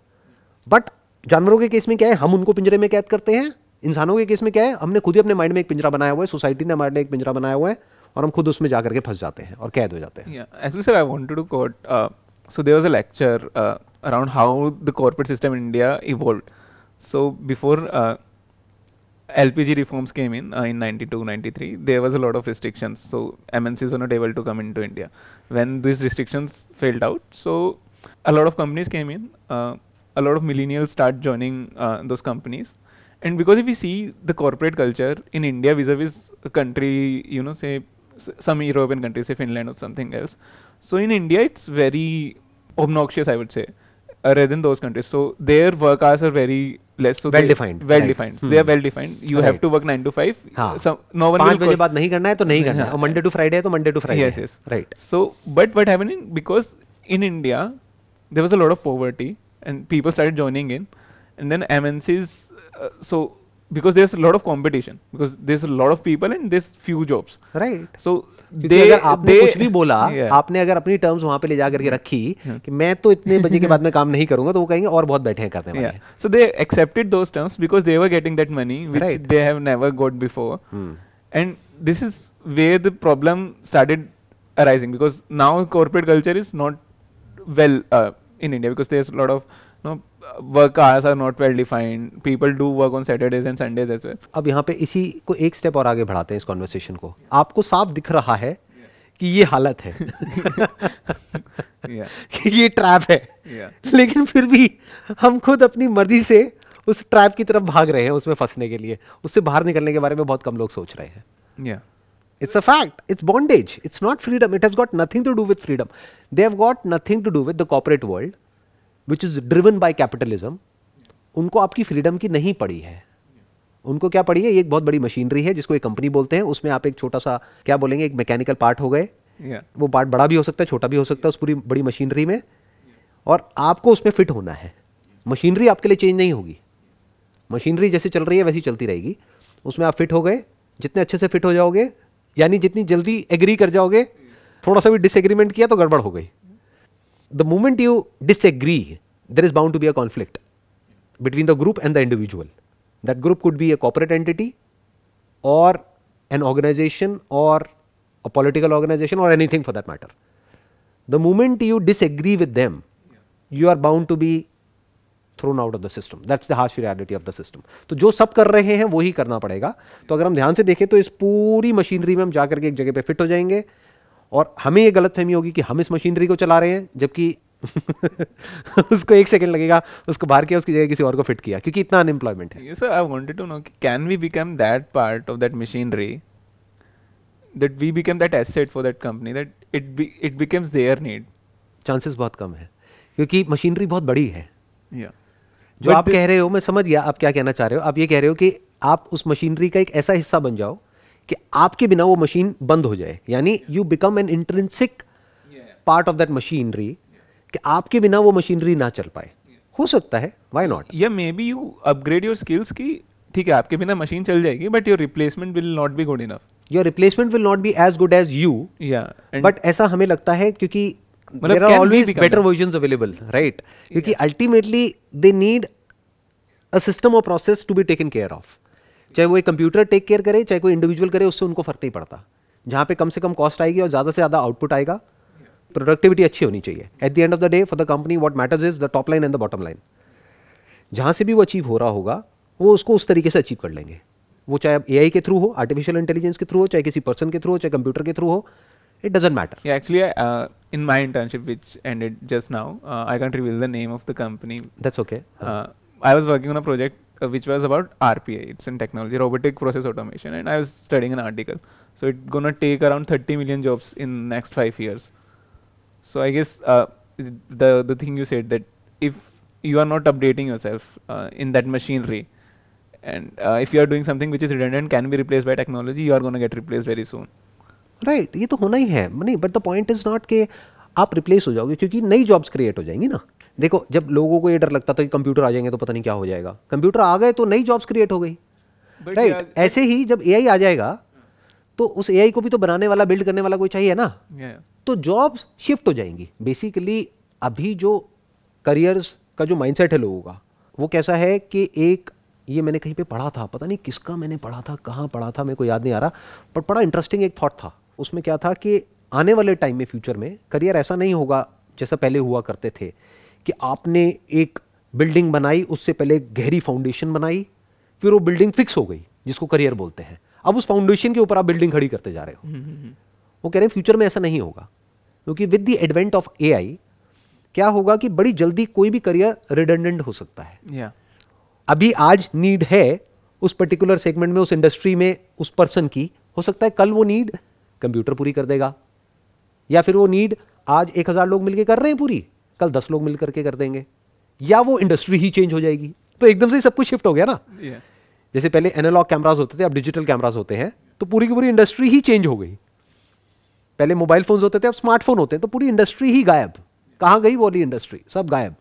but जानवरों के केस में क्या है हम उनको पिंजरे में कैद करते हैं इंसानों के केस में क्या है हमने खुद ही अपने माइंड में एक पिंजरा बनाया हुआ है सोसाइटी ने हमारे एक पिंजरा बनाया हुआ है और हम खुद उसमें जा करके फंस जाते हैं और कैद हो जाते
हैं actually sir I wanted to quote so there was a lecture around how the corporate system in India evolve so before LPG reforms came in uh, in 92 93 there a a of restriction so M N Cs not able to come into India when these restrictions failed out so a lot of companies came in uh, a lot of millennials start joining uh, those companies. And because if we see the corporate culture in India vis-a-vis a country, you know, say s- some European countries, say Finland or something else. So in India, it's very obnoxious, I would say, uh, rather than those countries. So their work hours are very less. So well defined. Well right. defined. Hmm. They are hmm. well defined. You right. have to work nine to five. So no one पाँच बजे Monday to Friday है Monday to Friday. Yes, yes. Right. So, but what happened because in India there was a lot of poverty and people started joining in and then mncs uh, so because there's a lot of competition because there's a lot of people and there's few jobs right so आपने कुछ भी बोला yeah.
आपने अगर अपनी टर्म्स वहां पे ले जा करके रखी कि मैं तो इतने बजे के बाद में काम नहीं करूंगा तो वो कहेंगे और बहुत बैठे करते
so they accepted those terms because they were getting that money which they have never got before and this is where the problem started arising because now corporate culture is not well in India because there's a lot of you know, work hours are not well defined people do work on Saturdays and Sundays as well अब यहाँ पे इसी को एक step और आगे बढ़ाते हैं इस
conversation को yeah. आपको साफ दिख रहा है कि ये हालत है कि ये ट्रैप है लेकिन फिर भी हम खुद अपनी मर्जी से उस ट्रैप की तरफ भाग रहे हैं उसमें फंसने के लिए उससे बाहर निकलने के बारे में बहुत कम लोग सोच रहे हैं yeah. It's a fact. It's bondage. It's not freedom. It has got nothing to do with freedom. They have got nothing to do with the corporate world, which is driven by capitalism. उनको आपकी फ्रीडम की नहीं पड़ी है उनको क्या पड़ी है एक बहुत बड़ी मशीनरी है जिसको एक कंपनी बोलते हैं उसमें आप एक छोटा सा क्या बोलेंगे एक मैकेनिकल पार्ट हो गए yeah. वो पार्ट बड़ा भी हो सकता है छोटा भी हो सकता है उस पूरी बड़ी मशीनरी में और आपको उसमें फिट होना है मशीनरी आपके लिए चेंज नहीं होगी मशीनरी जैसे चल रही है वैसी चलती रहेगी उसमें आप फिट हो गए जितने अच्छे से फिट हो जाओगे यानी जितनी जल्दी एग्री कर जाओगे थोड़ा सा भी डिसएग्रीमेंट किया तो गड़बड़ हो गई the moment you disagree there is bound to be a conflict between the group and the individual that group could be a corporate entity और एन ऑर्गेनाइजेशन और अ पॉलिटिकल ऑर्गेनाइजेशन और anything for that matter the moment you disagree with them you are bound to be thrown out of the system that's the harsh reality of the system तो जो सब कर रहे हैं वो ही करना पड़ेगा तो अगर हम ध्यान से देखें तो इस पूरी मशीनरी में हम जाकर के एक जगह पे फिट हो जाएंगे और हमें ये फहमी होगी कि हम इस मशीनरी को चला रहे हैं जबकि उसको एक सेकंड लगेगा उसको बाहर किया उसकी जगह किसी और को फिट किया क्योंकि
इतना अनएम्प्लॉयमेंट है sir I wanted to know कि can we become that part of that machinery that we become that asset for that company that it it becomes their need chances बहुत कम है
क्योंकि मशीनरी बहुत बड़ी है yeah. जो आप कह रहे हो मैं समझ गया आप क्या कहना चाह रहे हो आप ये कह रहे हो कि आप उस मशीनरी का एक ऐसा हिस्सा बन जाओ कि आपके बिना वो मशीन बंद हो जाए यानी you become an intrinsic part of that machinery कि आपके बिना वो मशीनरी ना चल पाए हो सकता है व्हाई नॉट
या maybe you upgrade your skills की ठीक है आपके बिना मशीन चल जाएगी but your replacement will not be good enough
your replacement will not be as good as you
या बट
ऐसा हमें लगता है क्योंकि मतलब there are always better versions available right क्योंकि ultimately they need a system और process to be taken care of चाहे वो एक कंप्यूटर टेक केयर करे चाहे कोई इंडिविजुअल करे उससे उनको फर्क नहीं पड़ता जहां पे कम से कम कॉस्ट आएगी और ज़्यादा से ज़्यादा आउटपुट आएगा प्रोडक्टिविटी अच्छी होनी चाहिए at the end of the day for the company what matters is the top line and the bottom line जहां से भी वो अचीव हो रहा होगा वो उसको उस तरीके से अचीव कर लेंगे वो चाहे ए आई के थ्रू हो आर्टिफिशियल इंटेलिजेंस के थ्रू हो चाहे किसी पर्सन के थ्रू हो चाहे कंप्यूटर के थ्रू हो it doesn't matter
actually in my internship, which ended just now, uh, I can't reveal the name of the company. That's okay. Uh, I was working on a project uh, which was about RPA. It's in technology, robotic process automation, and I was studying an article. So it's gonna take around 30 million jobs in next five years. So I guess uh, the the thing you said that if you are not updating yourself uh, in that machinery, and uh, if you are doing something which is redundant can be replaced by technology, you are gonna get replaced very soon.
Right right, ये तो होना ही है नहीं but the point is not के आप रिप्लेस हो जाओगे क्योंकि नई जॉब्स क्रिएट हो जाएंगी ना देखो जब लोगों को ये डर लगता था कि कंप्यूटर आ जाएंगे तो पता नहीं क्या हो जाएगा कंप्यूटर आ गए तो नई जॉब्स क्रिएट हो गई राइट right, ऐसे ही जब ए आ जाएगा तो उस ए को भी तो बनाने वाला बिल्ड करने वाला कोई चाहिए ना yeah. तो जॉब्स शिफ्ट हो जाएंगी बेसिकली अभी जो करियर्स का जो माइंडसेट है लोगों का वो कैसा है कि एक ये मैंने कहीं पे पढ़ा था पता नहीं किसका मैंने पढ़ा था कहाँ पढ़ा था मेरे को याद नहीं आ रहा पर बड़ा इंटरेस्टिंग एक थॉट था उसमें क्या था कि आने वाले टाइम में फ्यूचर में करियर ऐसा नहीं होगा जैसा पहले हुआ करते थे कि आपने एक बिल्डिंग बनाई उससे पहले गहरी फाउंडेशन बनाई फिर वो बिल्डिंग फिक्स हो गई जिसको करियर बोलते हैं अब उस फाउंडेशन के ऊपर आप बिल्डिंग खड़ी करते जा रहे हो वो कह रहे हैं फ्यूचर में ऐसा नहीं होगा क्योंकि with the advent of A क्या होगा कि बड़ी जल्दी कोई भी करियर रिडेंडेंट हो सकता है yeah. अभी आज नीड है उस पर्टिकुलर सेगमेंट में उस इंडस्ट्री में उस पर्सन की हो सकता है कल वो नीड कंप्यूटर पूरी कर देगा या फिर वो नीड आज एक हज़ार लोग मिलकर कर रहे हैं पूरी कल दस लोग मिल करके कर देंगे या वो इंडस्ट्री ही चेंज हो जाएगी तो एकदम से सब कुछ शिफ्ट हो गया ना जैसे पहले एनालॉग कैमराज होते थे अब डिजिटल कैमराज होते हैं तो पूरी की पूरी इंडस्ट्री ही चेंज हो गई पहले मोबाइल फोन होते थे अब स्मार्टफोन होते हैं तो पूरी इंडस्ट्री ही गायब कहां गई वो वाली इंडस्ट्री सब गायब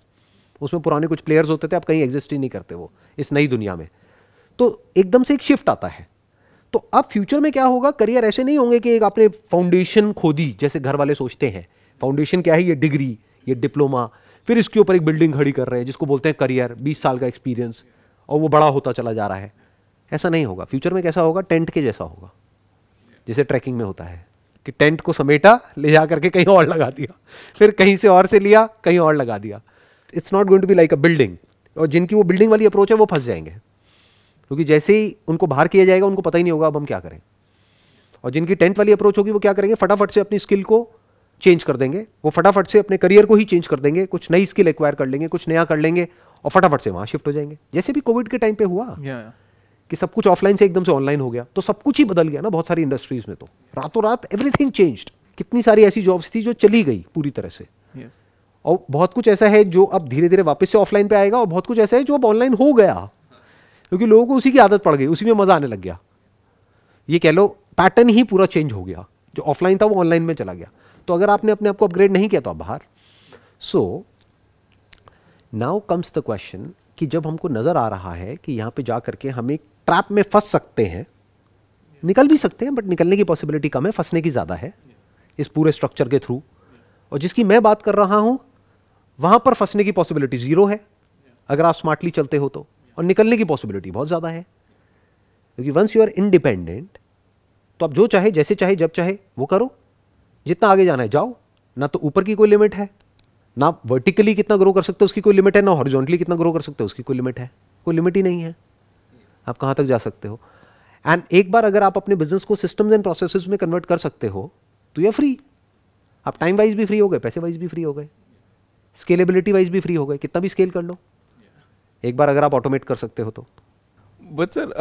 उसमें पुराने कुछ प्लेयर्स होते थे अब कहीं एग्जिस्ट ही नहीं करते वो इस नई दुनिया में तो एकदम से एक शिफ्ट आता है तो अब फ्यूचर में क्या होगा करियर ऐसे नहीं होंगे कि एक आपने फाउंडेशन खोदी जैसे घर वाले सोचते हैं फाउंडेशन क्या है ये डिग्री ये डिप्लोमा फिर इसके ऊपर एक बिल्डिंग खड़ी कर रहे हैं जिसको बोलते हैं करियर बीस साल का एक्सपीरियंस और वो बड़ा होता चला जा रहा है ऐसा नहीं होगा फ्यूचर में कैसा होगा टेंट के जैसा होगा जैसे ट्रैकिंग में होता है कि टेंट को समेटा ले जा करके कहीं और लगा दिया फिर कहीं से और से लिया कहीं और लगा दिया it's not going to be like a building और जिनकी वो बिल्डिंग वाली अप्रोच है वो फंस जाएंगे क्योंकि जैसे ही उनको बाहर किया जाएगा उनको पता ही नहीं होगा अब हम क्या करें और जिनकी टेंथ वाली अप्रोच होगी वो क्या करेंगे फटाफट से अपनी स्किल को चेंज कर देंगे वो फटाफट से अपने करियर को ही चेंज कर देंगे कुछ नई स्किल एक्वायर कर लेंगे कुछ नया कर लेंगे और फटाफट से वहां शिफ्ट हो जाएंगे जैसे भी कोविड के टाइम पे हुआ
कि
सब कुछ ऑफलाइन से एकदम से ऑनलाइन हो गया तो सब कुछ ही बदल गया ना बहुत सारी इंडस्ट्रीज में तो रातों रात एवरीथिंग चेंज्ड कितनी सारी ऐसी जॉब्स थी जो चली गई पूरी तरह से और बहुत कुछ ऐसा है जो अब धीरे धीरे वापस से ऑफलाइन पे आएगा और बहुत कुछ ऐसा है जो अब ऑनलाइन हो गया क्योंकि लोगों को उसी की आदत पड़ गई उसी में मज़ा आने लग गया ये कह लो पैटर्न ही पूरा चेंज हो गया जो ऑफलाइन था वो ऑनलाइन में चला गया तो अगर आपने अपने आप को अपग्रेड नहीं किया तो आप बाहर so now comes the question कि जब हमको नज़र आ रहा है कि यहां पे जा करके हम एक ट्रैप में फंस सकते हैं निकल भी सकते हैं बट निकलने की पॉसिबिलिटी कम है फंसने की ज़्यादा है इस पूरे स्ट्रक्चर के थ्रू और जिसकी मैं बात कर रहा हूं वहां पर फंसने की पॉसिबिलिटी ज़ीरो है अगर आप स्मार्टली चलते हो तो और निकलने की पॉसिबिलिटी बहुत ज़्यादा है क्योंकि वंस यू आर इंडिपेंडेंट तो आप जो चाहे जैसे चाहे जब चाहे वो करो जितना आगे जाना है जाओ ना तो ऊपर की कोई लिमिट है ना आप वर्टिकली कितना ग्रो कर सकते हो उसकी कोई लिमिट है ना हॉरिजॉन्टली कितना ग्रो कर सकते हो उसकी कोई लिमिट है कोई लिमिट ही नहीं है आप कहां तक जा सकते हो एंड एक बार अगर आप अपने बिजनेस को सिस्टम्स एंड प्रोसेस में कन्वर्ट कर सकते हो तो यह फ्री आप टाइम वाइज भी फ्री हो गए पैसे वाइज भी फ्री हो गए स्केलेबिलिटी वाइज भी फ्री हो गए कितना भी स्केल कर लो एक बार अगर आप ऑटोमेट कर सकते हो तो
but sir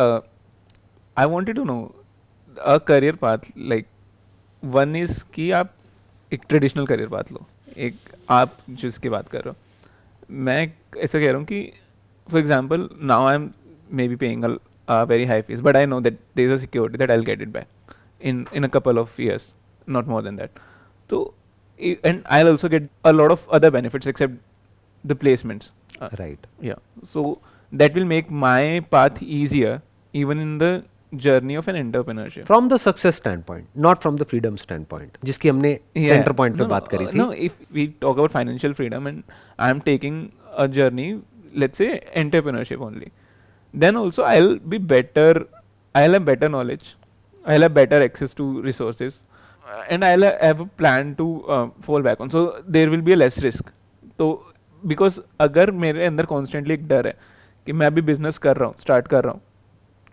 I wanted to know a career path like one is कि आप एक ट्रेडिशनल करियर पाथ लो एक आप जिसकी बात कर रहे हो मैं ऐसा कह रहा हूँ कि for example now I am maybe paying very high fees but I know that they is a security that I get it back in in a couple of years not more than that तो and I also get a lot of other benefits except the placements uh, right yeah so that will make my path easier even in the journey of an entrepreneurship
from the success standpoint not from the freedom standpoint जिसकी हमने yeah. center point no, uh, no
if we talk about financial freedom and I am taking a journey let's say entrepreneurship only then also I'll be better I'll have better knowledge I'll have better access to resources uh, and I'll have a plan to uh, fall back on so there will be a less risk so because अगर मेरे अंदर कॉन्स्टेंटली एक डर है कि मैं अभी बिजनेस कर रहा हूँ स्टार्ट कर रहा हूँ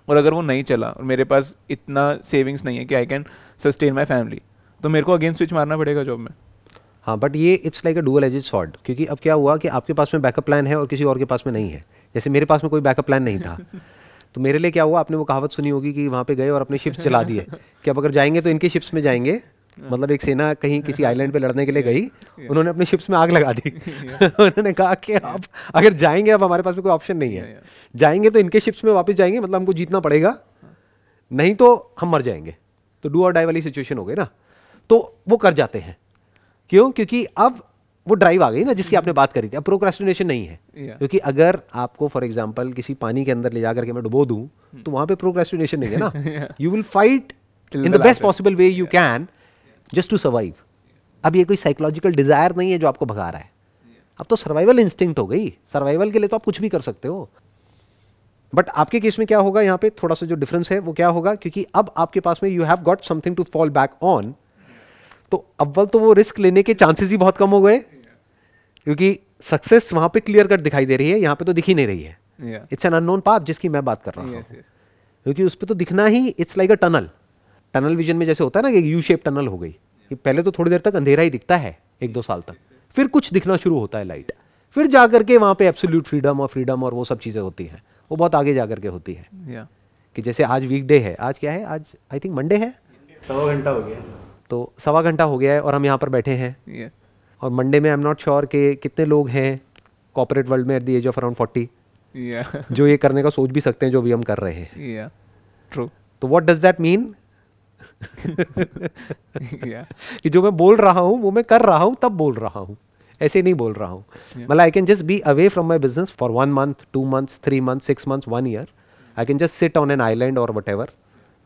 और अगर वो नहीं चला और मेरे पास इतना सेविंग्स नहीं है कि I can sustain my family तो मेरे को अगेन स्विच मारना पड़ेगा जॉब में हाँ बट ये it's like a dual
edge is sword क्योंकि अब क्या हुआ कि आपके पास में बैकअप प्लान है और किसी और के पास में नहीं है जैसे मेरे पास में कोई बैकअप प्लान नहीं था तो मेरे लिए क्या हुआ आपने वो कहावत सुनी होगी कि वहाँ पे गए और अपने शिप्स चला दिए कि अब अगर जाएंगे तो इनके शिप्स में जाएंगे मतलब एक सेना कहीं किसी आइलैंड पे लड़ने के लिए गई उन्होंने अपनी शिप्स में आग लगा दी उन्होंने कहा कि आप अगर जाएंगे अब हमारे पास भी कोई ऑप्शन नहीं है जाएंगे तो इनके शिप्स में वापस जाएंगे मतलब हमको जीतना पड़ेगा नहीं तो हम मर जाएंगे तो डू और डाई वाली सिचुएशन हो गई ना तो वो कर जाते हैं क्यों क्योंकि अब वो ड्राइव आ गई ना जिसकी आपने बात करी थी अब प्रोक्रेस्टिनेशन नहीं है क्योंकि अगर आपको फॉर एग्जाम्पल किसी पानी के अंदर ले जाकर के मैं डुबो दूं तो hmm. वहां पे प्रोक्रेस्टिनेशन नहीं है ना you will fight in the best possible way you can just to survive अब ये कोई साइकोलॉजिकल डिज़ायर नहीं है जो आपको भगा रहा है अब तो सर्वाइवल इंस्टिंक्ट हो गई सर्वाइवल के लिए तो आप कुछ भी कर सकते हो बट आपके केस में क्या होगा यहाँ पे थोड़ा सा जो डिफरेंस है वो क्या होगा क्योंकि अब आपके पास में you have got something to fall back on तो अव्वल तो वो रिस्क लेने के चांसेस ही बहुत कम हो गए क्योंकि सक्सेस वहां पे क्लियर कट दिखाई दे रही है यहाँ पे तो दिख ही नहीं रही
है
इट्स एन अननोन पाथ जिसकी मैं बात कर रहा हूँ क्योंकि उस पर तो दिखना ही it's like a tunnel tunnel vision में जैसे होता है ना कि यू शेप टनल हो गई कि पहले तो थोड़ी देर तक अंधेरा ही दिखता है एक दो साल तक फिर कुछ दिखना शुरू होता है लाइट फिर जा करके वहाँ पे एब्सोल्यूट फ्रीडम और फ्रीडम और वो सब चीज़ें होती हैं वो बहुत आगे जा करके होती है कि जैसे आज वीकडे है आज क्या है आज आई थिंक मंडे है
सवा घंटा हो गया
तो सवा घंटा हो गया है और हम यहाँ पर बैठे हैं और मंडे में आई एम नॉट श्योर के कितने लोग हैं कॉपोरेट वर्ल्ड में at the age of around forty जो ये करने का सोच भी सकते हैं जो भी हम कर रहे
हैं ट्रू
तो वॉट डज दैट मीन
कि
जो मैं बोल रहा हूँ वो मैं कर रहा हूँ तब बोल रहा हूँ ऐसे नहीं बोल रहा हूँ मतलब I can just be away from my business for one month two month three month six month one year I can just sit on an island और वट एवर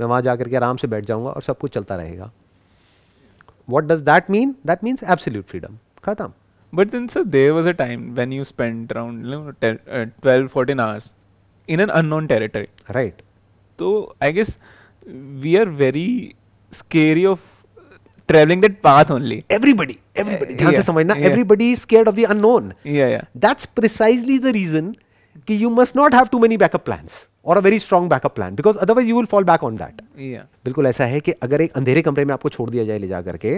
मैं वहाँ जा करके आराम से बैठ जाऊँगा और सब कुछ
चलता रहेगा what does that mean that means absolute freedom खत्म but then sir there was a time when you spend around twelve fourteen hours in an unknown territory right तो I guess we are very scary of traveling that path only.
Everybody, everybody, ध्यान से समझना. Everybody is scared of the unknown. Yeah, yeah. That's precisely the reason कि you must not have too many backup plans. और a very strong backup plan because otherwise you will fall back on that बिल्कुल ऐसा है कि अगर एक अंधेरे कमरे में आपको छोड़ दिया जाए ले जा करके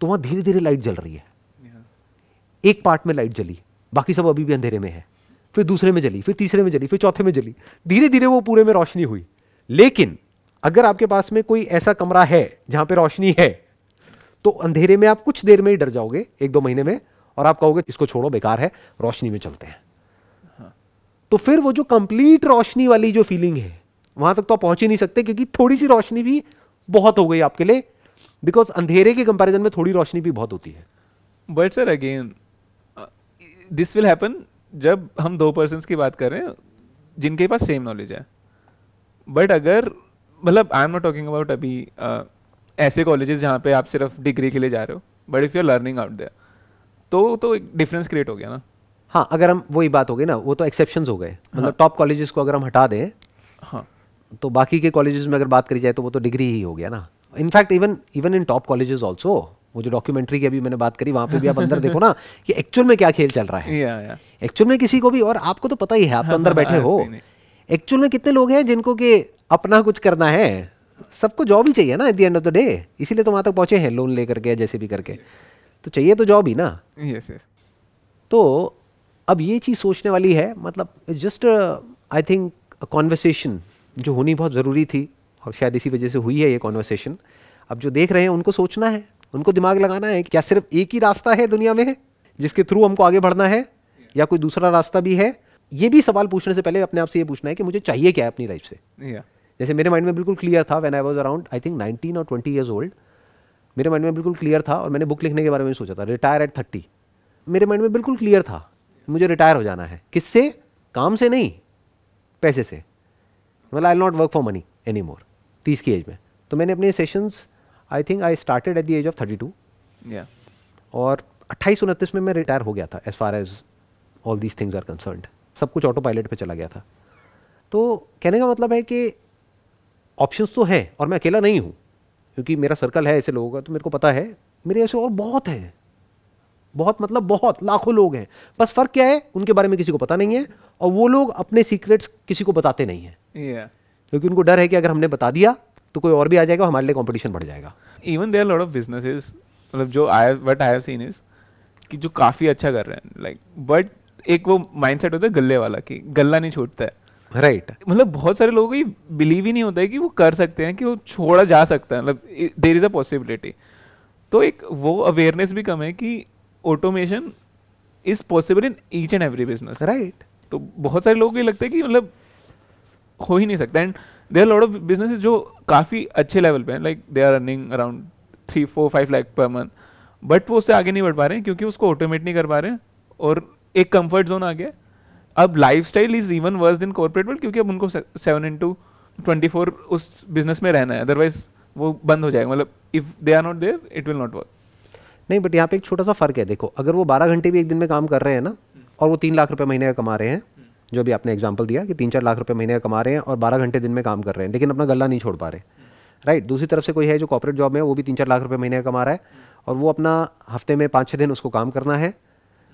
तो वहां धीरे धीरे लाइट जल रही है एक पार्ट में लाइट जली बाकी सब अभी भी अंधेरे में है फिर दूसरे में जली फिर तीसरे में जली फिर चौथे में जली धीरे धीरे वो पूरे में रोशनी हुई लेकिन अगर आपके पास में कोई ऐसा कमरा है जहां पे रोशनी है तो अंधेरे में आप कुछ देर में ही डर जाओगे एक दो महीने में और आप कहोगे इसको छोड़ो बेकार है रोशनी में चलते हैं हाँ। तो फिर वो जो कंप्लीट रोशनी वाली जो फीलिंग है वहां तक तो आप पहुंच ही नहीं सकते क्योंकि थोड़ी सी रोशनी भी बहुत हो गई आपके लिए बिकॉज अंधेरे के कंपैरिजन में थोड़ी रोशनी भी बहुत होती है
but sir again this will happen जब हम दो पर्सन की बात कर रहे हैं जिनके पास सेम नॉलेज है बट अगर मतलब I am not talking about अभी uh, ऐसे कॉलेजेस जहाँ पे आप सिर्फ डिग्री के लिए जा रहे हो but if you are learning out there तो तो एक डिफरेंस क्रिएट हो गया ना
हाँ अगर हम वही बात हो गई ना वो तो एक्सेप्शन हो गए मतलब टॉप हाँ। कॉलेजेस को अगर हम हटा दें हाँ तो बाकी के कॉलेजेस में अगर बात करी जाए तो वो तो डिग्री ही हो गया ना in fact even even in top colleges also वो जो डॉक्यूमेंट्री की अभी मैंने बात करी वहाँ पे भी आप अंदर देखो ना कि एक्चुअल में क्या खेल चल रहा है एक्चुअल में किसी को भी और आपको तो पता ही है आप तो अंदर बैठे हो एक्चुअल में कितने लोग हैं जिनको कि अपना कुछ करना है सबको जॉब ही चाहिए ना at the end of the day इसीलिए तो वहां तक पहुंचे हैं लोन लेकर के जैसे भी करके तो चाहिए तो जॉब ही ना यस यस तो अब ये चीज़ सोचने वाली है मतलब जस्ट आई थिंक कॉन्वर्सेशन जो होनी बहुत ज़रूरी थी और शायद इसी वजह से हुई है ये कॉन्वर्सेशन अब जो देख रहे हैं उनको सोचना है उनको दिमाग लगाना है क्या सिर्फ एक ही रास्ता है दुनिया में जिसके थ्रू हमको आगे बढ़ना है या कोई दूसरा रास्ता भी है ये भी सवाल पूछने से पहले अपने आप से ये पूछना है कि मुझे चाहिए क्या है अपनी लाइफ से yeah. जैसे मेरे माइंड में बिल्कुल क्लियर था when I was around I think nineteen और ट्वेंटी ईयर्स ओल्ड मेरे माइंड में बिल्कुल क्लियर था और मैंने बुक लिखने के बारे में सोचा था रिटायर एट थर्टी मेरे माइंड में बिल्कुल क्लियर था मुझे रिटायर हो जाना है किससे काम से नहीं पैसे से मतलब I not work for money any more तीस की एज में तो मैंने अपने sessions I think I started at the age of thirty two और अट्ठाईस उनतीस में मैं रिटायर हो गया था as far as all these things are concern सब कुछ ऑटो पायलट पर चला गया था तो कहने का मतलब है कि ऑप्शंस तो हैं और मैं अकेला नहीं हूँ क्योंकि मेरा सर्कल है ऐसे लोगों का तो मेरे को पता है मेरे ऐसे और बहुत हैं बहुत मतलब बहुत लाखों लोग हैं बस फर्क क्या है उनके बारे में किसी को पता नहीं है और वो लोग अपने सीक्रेट्स किसी को बताते नहीं है क्योंकि उनको डर है कि अगर हमने बता दिया तो कोई और भी आ जाएगा हमारे लिए कॉम्पिटिशन बढ़ जाएगा
even there lot of business मतलब जो I what I seen is कि जो काफ़ी अच्छा कर रहे हैं लाइक like, बट एक वो सेट होता है गले वाला कि गला नहीं छूटता है राइट right. मतलब बहुत सारे लोगों को बिलीव ही नहीं होता है कि वो कर सकते हैं कि वो छोड़ा जा सकता है मतलब देर इज़ अ पॉसिबिलिटी तो एक वो अवेयरनेस भी कम है कि automation is possible in each and every business right तो बहुत सारे लोगों को ये लगता है कि मतलब हो ही नहीं सकता and they are of business जो काफ़ी अच्छे लेवल पे हैं like they are running around three four five lakh per month but वो उससे आगे नहीं बढ़ पा रहे हैं क्योंकि उसको ऑटोमेट नहीं कर पा रहे हैं और एक कंफर्ट जोन आ गया अब life style is even worse than corporate world क्योंकि अब उनको सेवन इंटू ट्वेंटी फोर उस बिजनेस में रहना है अदरवाइज वो बंद हो जाएगा मतलब if they are not there it will not work
नहीं बट यहाँ पे एक छोटा सा फर्क है देखो अगर वो बारह घंटे भी एक दिन में काम कर रहे हैं ना और वो तीन लाख रुपए महीने का कमा रहे हैं जो भी आपने एग्जाम्पल दिया कि तीन चार लाख रुपए महीने का कमा रहे हैं और बारह घंटे दिन में काम कर रहे हैं लेकिन अपना गला नहीं छोड़ पा रहे राइट दूसरी तरफ से कोई है जो कॉपोरेट जॉब में वो भी तीन चार लाख रुपये महीने का कमा रहा है और वो अपना हफ्ते में पाँच छः दिन उसको काम करना है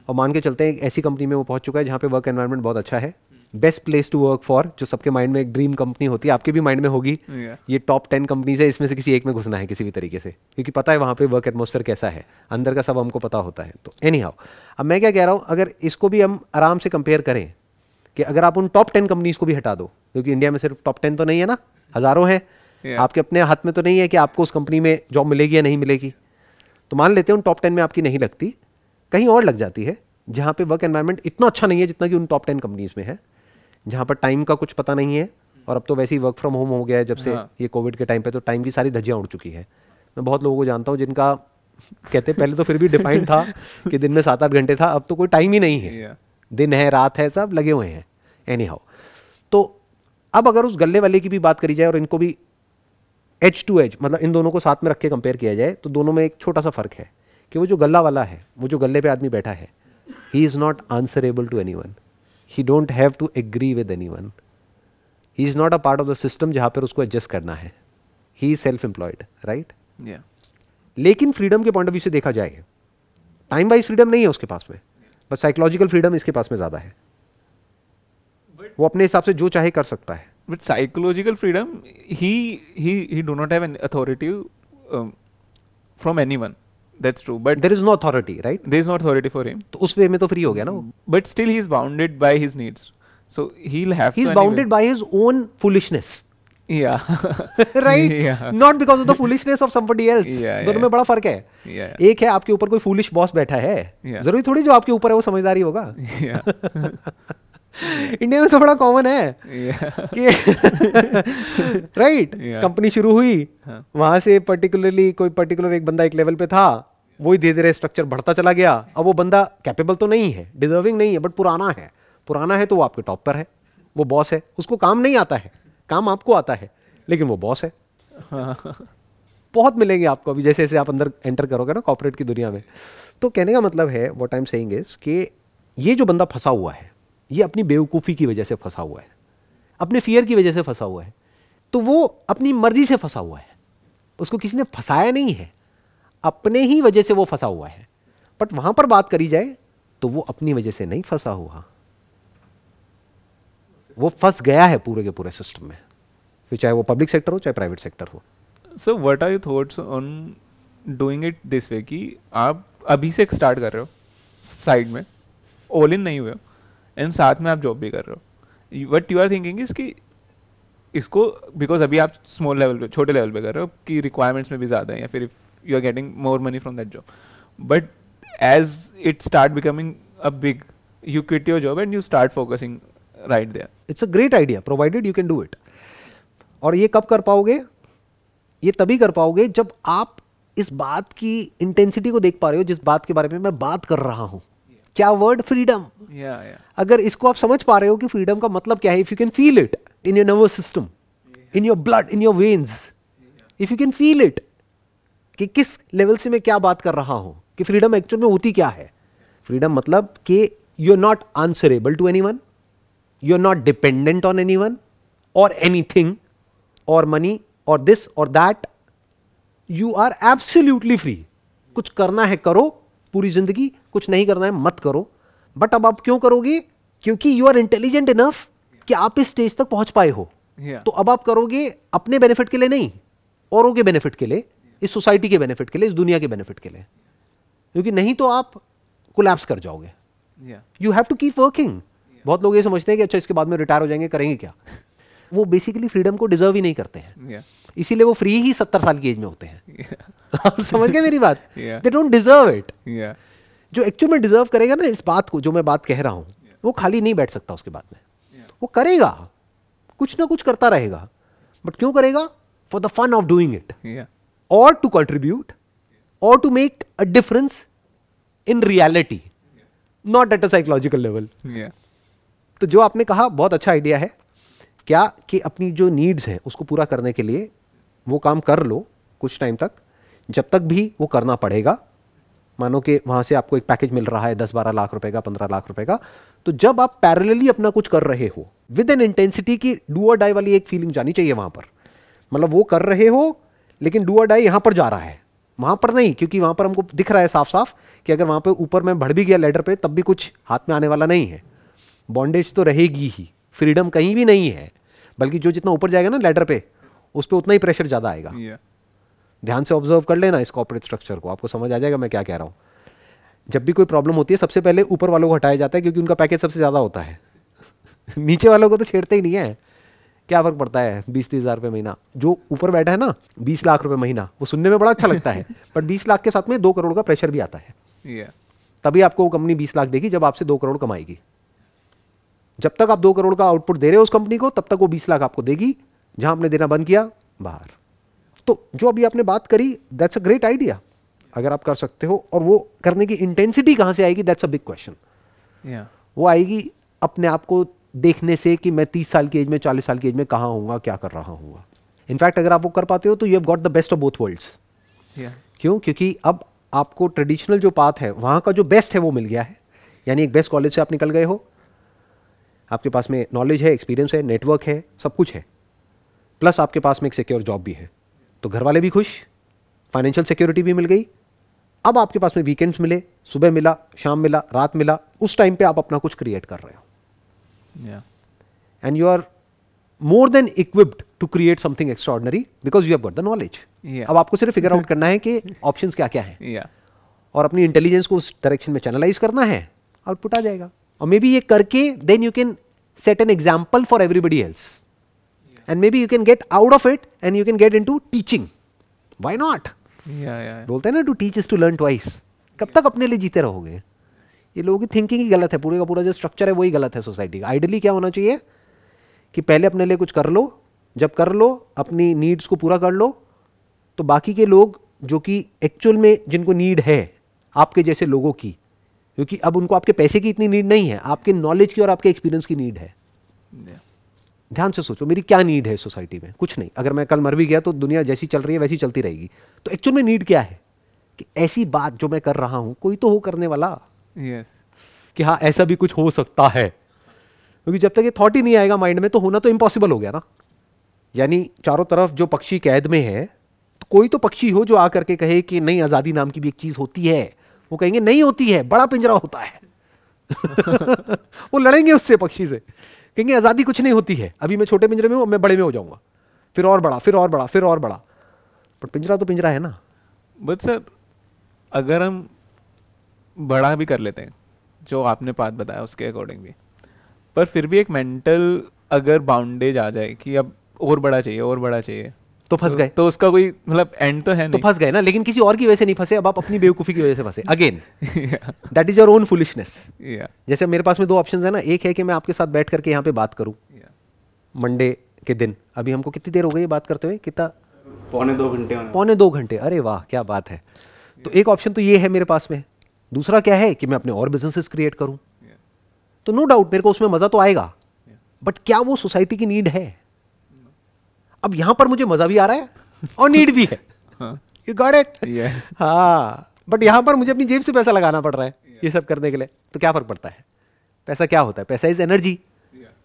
और मान के चलते हैं ऐसी कंपनी में वो पहुंच चुका है जहाँ पे वर्क एनवायरनमेंट बहुत अच्छा है best place to work for जो सबके माइंड में एक ड्रीम कंपनी होती है आपके भी माइंड में होगी yeah. ये टॉप टेन कंपनीज है इसमें से किसी एक में घुसना है किसी भी तरीके से क्योंकि पता है वहाँ पे वर्क एटमोसफेयर कैसा है अंदर का सब हमको पता होता है तो एनी हाउ अब मैं क्या कह रहा हूँ अगर इसको भी हम आराम से कंपेयर करें कि अगर आप उन टॉप टेन कंपनीज को भी हटा दो क्योंकि इंडिया में सिर्फ टॉप टेन तो नहीं है ना हज़ारों हैं yeah. आपके अपने हाथ में तो नहीं है कि आपको उस कंपनी में जॉब मिलेगी या नहीं मिलेगी तो मान लेते हैं उन टॉप टेन में आपकी नहीं लगती कहीं और लग जाती है जहाँ पे वर्क एनवायरनमेंट इतना अच्छा नहीं है जितना कि उन टॉप टेन कंपनीज में है जहाँ पर टाइम का कुछ पता नहीं है और अब तो वैसे ही वर्क फ्रॉम होम हो गया है जब से हाँ। ये कोविड के टाइम पे तो टाइम की सारी धज्जियाँ उड़ चुकी है मैं बहुत लोगों को जानता हूँ जिनका कहते पहले तो फिर भी डिफाइंड था कि दिन में सात आठ घंटे था अब तो कोई टाइम ही नहीं है दिन है रात है सब लगे हुए हैं एनी हाउ तो अब अगर उस गले वाले की भी बात करी जाए और इनको भी एच टू एच मतलब इन दोनों को साथ में रख के कंपेयर किया जाए तो दोनों में एक छोटा सा फर्क है कि वो जो गला वाला है वो जो गले पे आदमी बैठा है he is not answerable to any one he don't have to agree with any one he is not a part of the system जहाँ पर उसको एडजस्ट करना है he is self employed right लेकिन फ्रीडम के पॉइंट ऑफ व्यू से देखा जाए टाइम वाइज फ्रीडम नहीं है उसके पास में बस साइकोलॉजिकल फ्रीडम इसके पास में ज़्यादा है वो अपने हिसाब से जो चाहे कर सकता है
but psychological freedom he he he do not have an authority from any one that's true but there is no authority right there is no authority for him तो उस वे में तो फ्री हो गया ना but still he is bounded by his needs so he have he is bounded by his own foolishness yeah
right yeah. not because of the foolishness of somebody else yeah, दोनों में बड़ा फर्क है yeah. एक है आपके ऊपर कोई फुलिश बॉस बैठा है yeah. जरूरी थोड़ी जो आपके ऊपर है वो समझदारी होगा
yeah.
इंडिया में तो बड़ा कॉमन है राइट कंपनी शुरू हुई हाँ. वहां से पर्टिकुलरली कोई पर्टिकुलर एक बंदा एक लेवल पे था वही धीरे धीरे स्ट्रक्चर बढ़ता चला गया अब वो बंदा कैपेबल तो नहीं है डिजर्विंग नहीं है बट पुराना है पुराना है तो वो आपके टॉप पर है वो बॉस है उसको काम नहीं आता है काम आपको आता है लेकिन वो बॉस है हाँ। बहुत मिलेंगे आपको अभी जैसे जैसे आप अंदर एंटर करोगे ना कॉपोरेट की दुनिया में तो कहने का मतलब है वो टाइम एम सेइंग इज कि ये जो बंदा फंसा हुआ है ये अपनी बेवकूफ़ी की वजह से फंसा हुआ है अपने फियर की वजह से फंसा हुआ है तो वो अपनी मर्जी से फंसा हुआ है उसको किसी ने फंसाया नहीं है अपने ही वजह से वो फंसा हुआ है बट वहां पर बात करी जाए तो वो अपनी वजह से नहीं फंसा हुआ वो फंस गया है पूरे के पूरे सिस्टम में फिर चाहे वो पब्लिक सेक्टर हो चाहे प्राइवेट सेक्टर हो
sir what are you thoughts on doing it this way कि आप अभी से स्टार्ट कर रहे हो साइड में ऑल इन नहीं हुए एंड साथ में आप जॉब भी कर रहे हो what you are thinking is कि इसको बिकॉज अभी आप स्मॉल लेवल पे छोटे लेवल पे कर रहे हो कि रिक्वायरमेंट्स में भी ज़्यादा है या फिर you are getting more money from that job but as it start becoming a big you quit your job and you start focusing right there it's a great idea
provided you can do it और ये कब कर पाओगे ये तभी कर पाओगे जब आप इस बात की इंटेंसिटी को देख पा रहे हो जिस बात के बारे में मैं बात कर रहा हूं क्या वर्ड फ्रीडम अगर इसको आप समझ पा रहे हो कि फ्रीडम का मतलब क्या है if you can feel it in your nervous system in your blood in your veins if you can feel it कि किस लेवल से मैं क्या बात कर रहा हूं कि फ्रीडम एक्चुअल में होती क्या है फ्रीडम मतलब कि you are not answerable to any one you are not dependent on any one और एनी थिंग और मनी और दिस और that you are absolutely free कुछ करना है करो पूरी जिंदगी कुछ नहीं करना है मत करो बट अब आप क्यों करोगे क्योंकि यू आर इंटेलिजेंट इनफ कि आप इस स्टेज तक पहुंच पाए हो तो अब आप करोगे अपने बेनिफिट के लिए नहीं औरों के बेनिफिट के लिए इस सोसाइटी के बेनिफिट के लिए इस दुनिया के बेनिफिट के लिए क्योंकि नहीं तो आप कोलैप्स कर जाओगे you have to keep working बहुत लोग ये समझते हैं कि अच्छा इसके बाद में रिटायर हो जाएंगे करेंगे क्या वो बेसिकली फ्रीडम को डिजर्व ही नहीं करते हैं yeah. इसीलिए वो फ्री ही सत्तर साल की एज में होते हैं आप समझ गए मेरी बात दे डोंट डिजर्व इट जो एक्चुअल में डिजर्व करेगा ना इस बात को जो मैं बात कह रहा हूँ yeah. वो खाली नहीं बैठ सकता उसके बाद में yeah. वो करेगा कुछ ना कुछ करता रहेगा बट क्यों करेगा for the fun of doing it और टू कंट्रीब्यूट और to make a difference in reality not at a psychological level तो जो आपने कहा बहुत अच्छा आइडिया है क्या कि अपनी जो नीड्स हैं उसको पूरा करने के लिए वो काम कर लो कुछ टाइम तक जब तक भी वो करना पड़ेगा मानो कि वहां से आपको एक पैकेज मिल रहा है दस बारह लाख रुपए का पंद्रह लाख रुपए का तो जब आप पैरेलली अपना कुछ कर रहे हो विद एन इंटेंसिटी की डू और डाई वाली एक फीलिंग जानी चाहिए वहां पर मतलब वो कर रहे हो लेकिन डू और डाई यहां पर जा रहा है वहां पर नहीं क्योंकि वहां पर हमको दिख रहा है साफ साफ कि अगर वहां पर ऊपर मैं बढ़ भी गया लेडर पर तब भी कुछ हाथ में आने वाला नहीं है बॉन्डेज तो रहेगी ही फ्रीडम कहीं भी नहीं है बल्कि जो जितना ऊपर जाएगा ना लेडर पर उस पर उतना ही प्रेशर ज़्यादा आएगा ध्यान से ऑब्जर्व कर लेना इस कॉपरेट स्ट्रक्चर को आपको समझ आ जाएगा मैं क्या कह रहा हूँ जब भी कोई प्रॉब्लम होती है सबसे पहले ऊपर वालों को हटाया जाता है क्योंकि उनका पैकेज सबसे ज़्यादा होता है नीचे वालों को तो छेड़ते ही नहीं है क्या फ़र्क पड़ता है बीस तीस हज़ार रुपये महीना जो ऊपर बैठा है ना बीस लाख रुपए महीना वो सुनने में बड़ा अच्छा लगता है बट बीस लाख के साथ में दो करोड़ का प्रेशर भी आता है yeah. तभी आपको वो कंपनी बीस लाख देगी जब आपसे दो करोड़ कमाएगी जब तक आप दो करोड़ का आउटपुट दे रहे हो उस कंपनी को तब तक वो बीस लाख आपको देगी जहां आपने देना बंद किया बाहर तो जो अभी आपने बात करी दैट्स अ ग्रेट आइडिया अगर आप कर सकते हो और वो करने की इंटेंसिटी कहाँ से आएगी दैट्स अ बिग क्वेश्चन वो आएगी अपने आप को देखने से कि मैं तीस साल की एज में चालीस साल की एज में कहाँ हूँ क्या कर रहा हूँ इनफैक्ट अगर आप वो कर पाते हो तो you have got the best of both worlds क्यों क्योंकि अब आपको ट्रेडिशनल जो पाथ है वहां का जो बेस्ट है वो मिल गया है यानी एक बेस्ट कॉलेज से आप निकल गए हो आपके पास में नॉलेज है एक्सपीरियंस है नेटवर्क है सब कुछ है प्लस आपके पास में एक सिक्योर जॉब भी है तो घर वाले भी खुश फाइनेंशियल सिक्योरिटी भी मिल गई अब आपके पास में वीकेंड्स मिले सुबह मिला शाम मिला रात मिला उस टाइम पे आप अपना कुछ क्रिएट कर रहे हो and you are more than equipped to create something extraordinary because you have got the knowledge अब आपको सिर्फ फिगर आउट करना है कि ऑप्शन क्या क्या है yeah. और अपनी इंटेलिजेंस को उस डायरेक्शन में चैनलाइज करना है आउटपुट आ जाएगा और मे बी ये करके then you can set an example for everybody else and maybe you can get out of it and you can get into teaching why not बोलते हैं ना to teach is to learn twice कब तक अपने लिए जीते रहोगे ये लोगों की थिंकिंग ही गलत है पूरे का पूरा जो स्ट्रक्चर है वही गलत है सोसाइटी का आइडियली क्या होना चाहिए कि पहले अपने लिए कुछ कर लो जब कर लो अपनी नीड्स को पूरा कर लो तो बाकी के लोग जो कि एक्चुअल में जिनको नीड है आपके जैसे लोगों की क्योंकि अब उनको आपके पैसे की इतनी नीड नहीं है आपके नॉलेज की और आपके एक्सपीरियंस की नीड है yeah. ध्यान से सोचो मेरी क्या नीड है सोसाइटी में कुछ नहीं अगर मैं कल मर भी गया तो दुनिया जैसी चल रही है वैसी चलती रहेगी तो एक्चुअल में नीड क्या है कि ऐसी बात जो मैं कर रहा हूं कोई तो हो करने वाला
yes.
कि हाँ ऐसा भी कुछ हो सकता है क्योंकि जब तक ये थॉट ही नहीं आएगा माइंड में तो होना तो इम्पॉसिबल हो गया ना यानी चारों तरफ जो पक्षी कैद में है तो कोई तो पक्षी हो जो आकर के कहे कि नहीं आज़ादी नाम की भी एक चीज़ होती है वो कहेंगे नहीं होती है बड़ा पिंजरा होता है वो लड़ेंगे उससे पक्षी से क्योंकि आज़ादी कुछ नहीं होती है अभी मैं छोटे पिंजरे में हूँ मैं बड़े में हो जाऊँगा फिर और बड़ा फिर और बड़ा फिर और बड़ा बट पिंजरा तो पिंजरा है ना
बट सर अगर हम बड़ा भी कर लेते हैं जो आपने बात बताया उसके अकॉर्डिंग भी पर फिर भी एक मेंटल अगर बाउंडेज आ जाए कि अब और बड़ा चाहिए और बड़ा चाहिए तो फंस तो- गए तो उसका कोई मतलब एंड तो है तो नहीं तो फंस
गए ना लेकिन किसी और की वजह से नहीं फंसे अब आप अपनी बेवकूफ़ी की वजह से फंसे again that is your own foolishness जैसे मेरे पास में दो ऑप्शन है ना एक है कि मैं आपके साथ बैठ करके यहाँ पे बात करूँ मंडे के दिन अभी हमको कितनी देर हो गई बात करते हुए कितना पौने दो घंटे पौने दो घंटे अरे वाह क्या बात है तो एक ऑप्शन तो ये है मेरे पास में दूसरा क्या है कि मैं अपने और बिजनेसेस क्रिएट करूँ तो नो डाउट मेरे को उसमें मज़ा तो आएगा बट क्या वो सोसाइटी की नीड है अब यहाँ पर मुझे मजा भी आ रहा है और नीड भी है यू गॉट इट हाँ बट हाँ। यहाँ पर मुझे अपनी जेब से पैसा लगाना पड़ रहा है yeah. ये सब करने के लिए तो क्या फर्क पड़ता है पैसा क्या होता है पैसा इज एनर्जी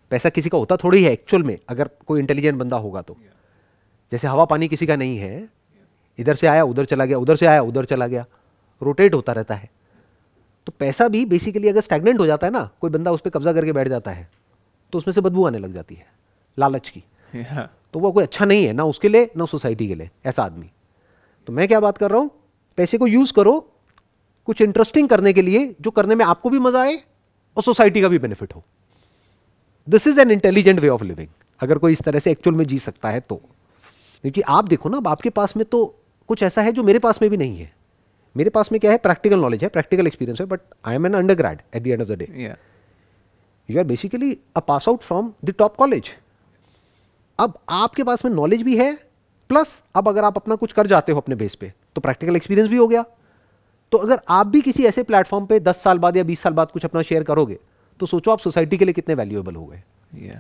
पैसा किसी का होता थोड़ी है एक्चुअल में अगर कोई इंटेलिजेंट बंदा होगा तो जैसे हवा पानी किसी का नहीं है इधर से आया उधर चला गया उधर से आया उधर चला गया रोटेट होता रहता है तो पैसा भी बेसिकली अगर स्टेगनेंट हो जाता है ना कोई बंदा उस पर कब्जा करके बैठ जाता है तो उसमें से बदबू आने लग जाती है लालच की तो वो कोई अच्छा नहीं है ना उसके लिए ना सोसाइटी के लिए ऐसा आदमी तो मैं क्या बात कर रहा हूँ पैसे को यूज करो कुछ इंटरेस्टिंग करने के लिए जो करने में आपको भी मजा आए और सोसाइटी का भी बेनिफिट हो this is an intelligent way of living अगर कोई इस तरह से एक्चुअल में जी सकता है तो क्योंकि आप देखो ना अब आपके पास में तो कुछ ऐसा है जो मेरे पास में भी नहीं है मेरे पास में क्या है प्रैक्टिकल नॉलेज है प्रैक्टिकल एक्सपीरियंस है but I am an under at the end of the day you are basically a pass out from the top college अब आपके पास में नॉलेज भी है प्लस अब अगर आप अपना कुछ कर जाते हो अपने बेस पे तो प्रैक्टिकल एक्सपीरियंस भी हो गया तो अगर आप भी किसी ऐसे प्लेटफॉर्म पे दस साल बाद या बीस साल बाद कुछ अपना शेयर करोगे तो सोचो आप सोसाइटी के लिए कितने वैल्यूएबल हो
गए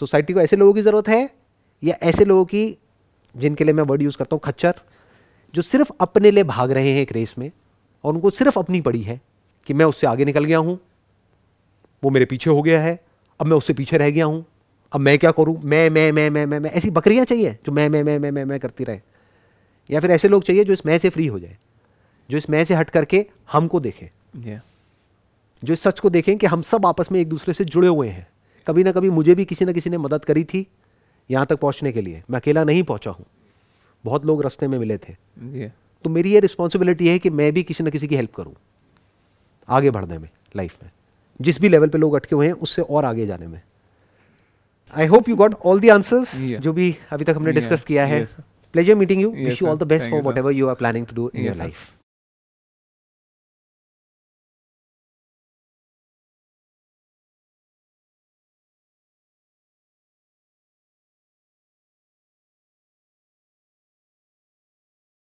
सोसाइटी को ऐसे लोगों की ज़रूरत है या ऐसे लोगों की जिनके लिए मैं वर्ड यूज़ करता हूँ खच्चर जो सिर्फ अपने लिए भाग रहे हैं एक रेस में और उनको सिर्फ अपनी पड़ी है कि मैं उससे आगे निकल गया हूँ वो मेरे पीछे हो गया है अब मैं उससे पीछे रह गया हूँ अब मैं क्या करूँ मैं मैं मैं मैं मैं मैं ऐसी बकरियाँ चाहिए जो मैं मैं मैं मैं मैं मैं करती रहे या फिर ऐसे लोग चाहिए जो इस मैं से फ्री हो जाए जो इस मैं से हट करके हमको देखें yeah. जो इस सच को देखें कि हम सब आपस में एक दूसरे से जुड़े हुए हैं कभी ना कभी मुझे भी किसी ना किसी ने मदद करी थी यहाँ तक पहुँचने के लिए मैं अकेला नहीं पहुँचा हूँ बहुत लोग रस्ते में मिले थे तो मेरी ये रिस्पॉन्सिबिलिटी है कि मैं भी किसी ना किसी की हेल्प करूँ आगे बढ़ने में लाइफ में जिस भी लेवल पे लोग अटके हुए हैं उससे और आगे जाने में I hope you got all the answers जो भी अभी तक हमने डिस्कस किया है pleasure meeting you wish you all the best for whatever you
are planning to do in your life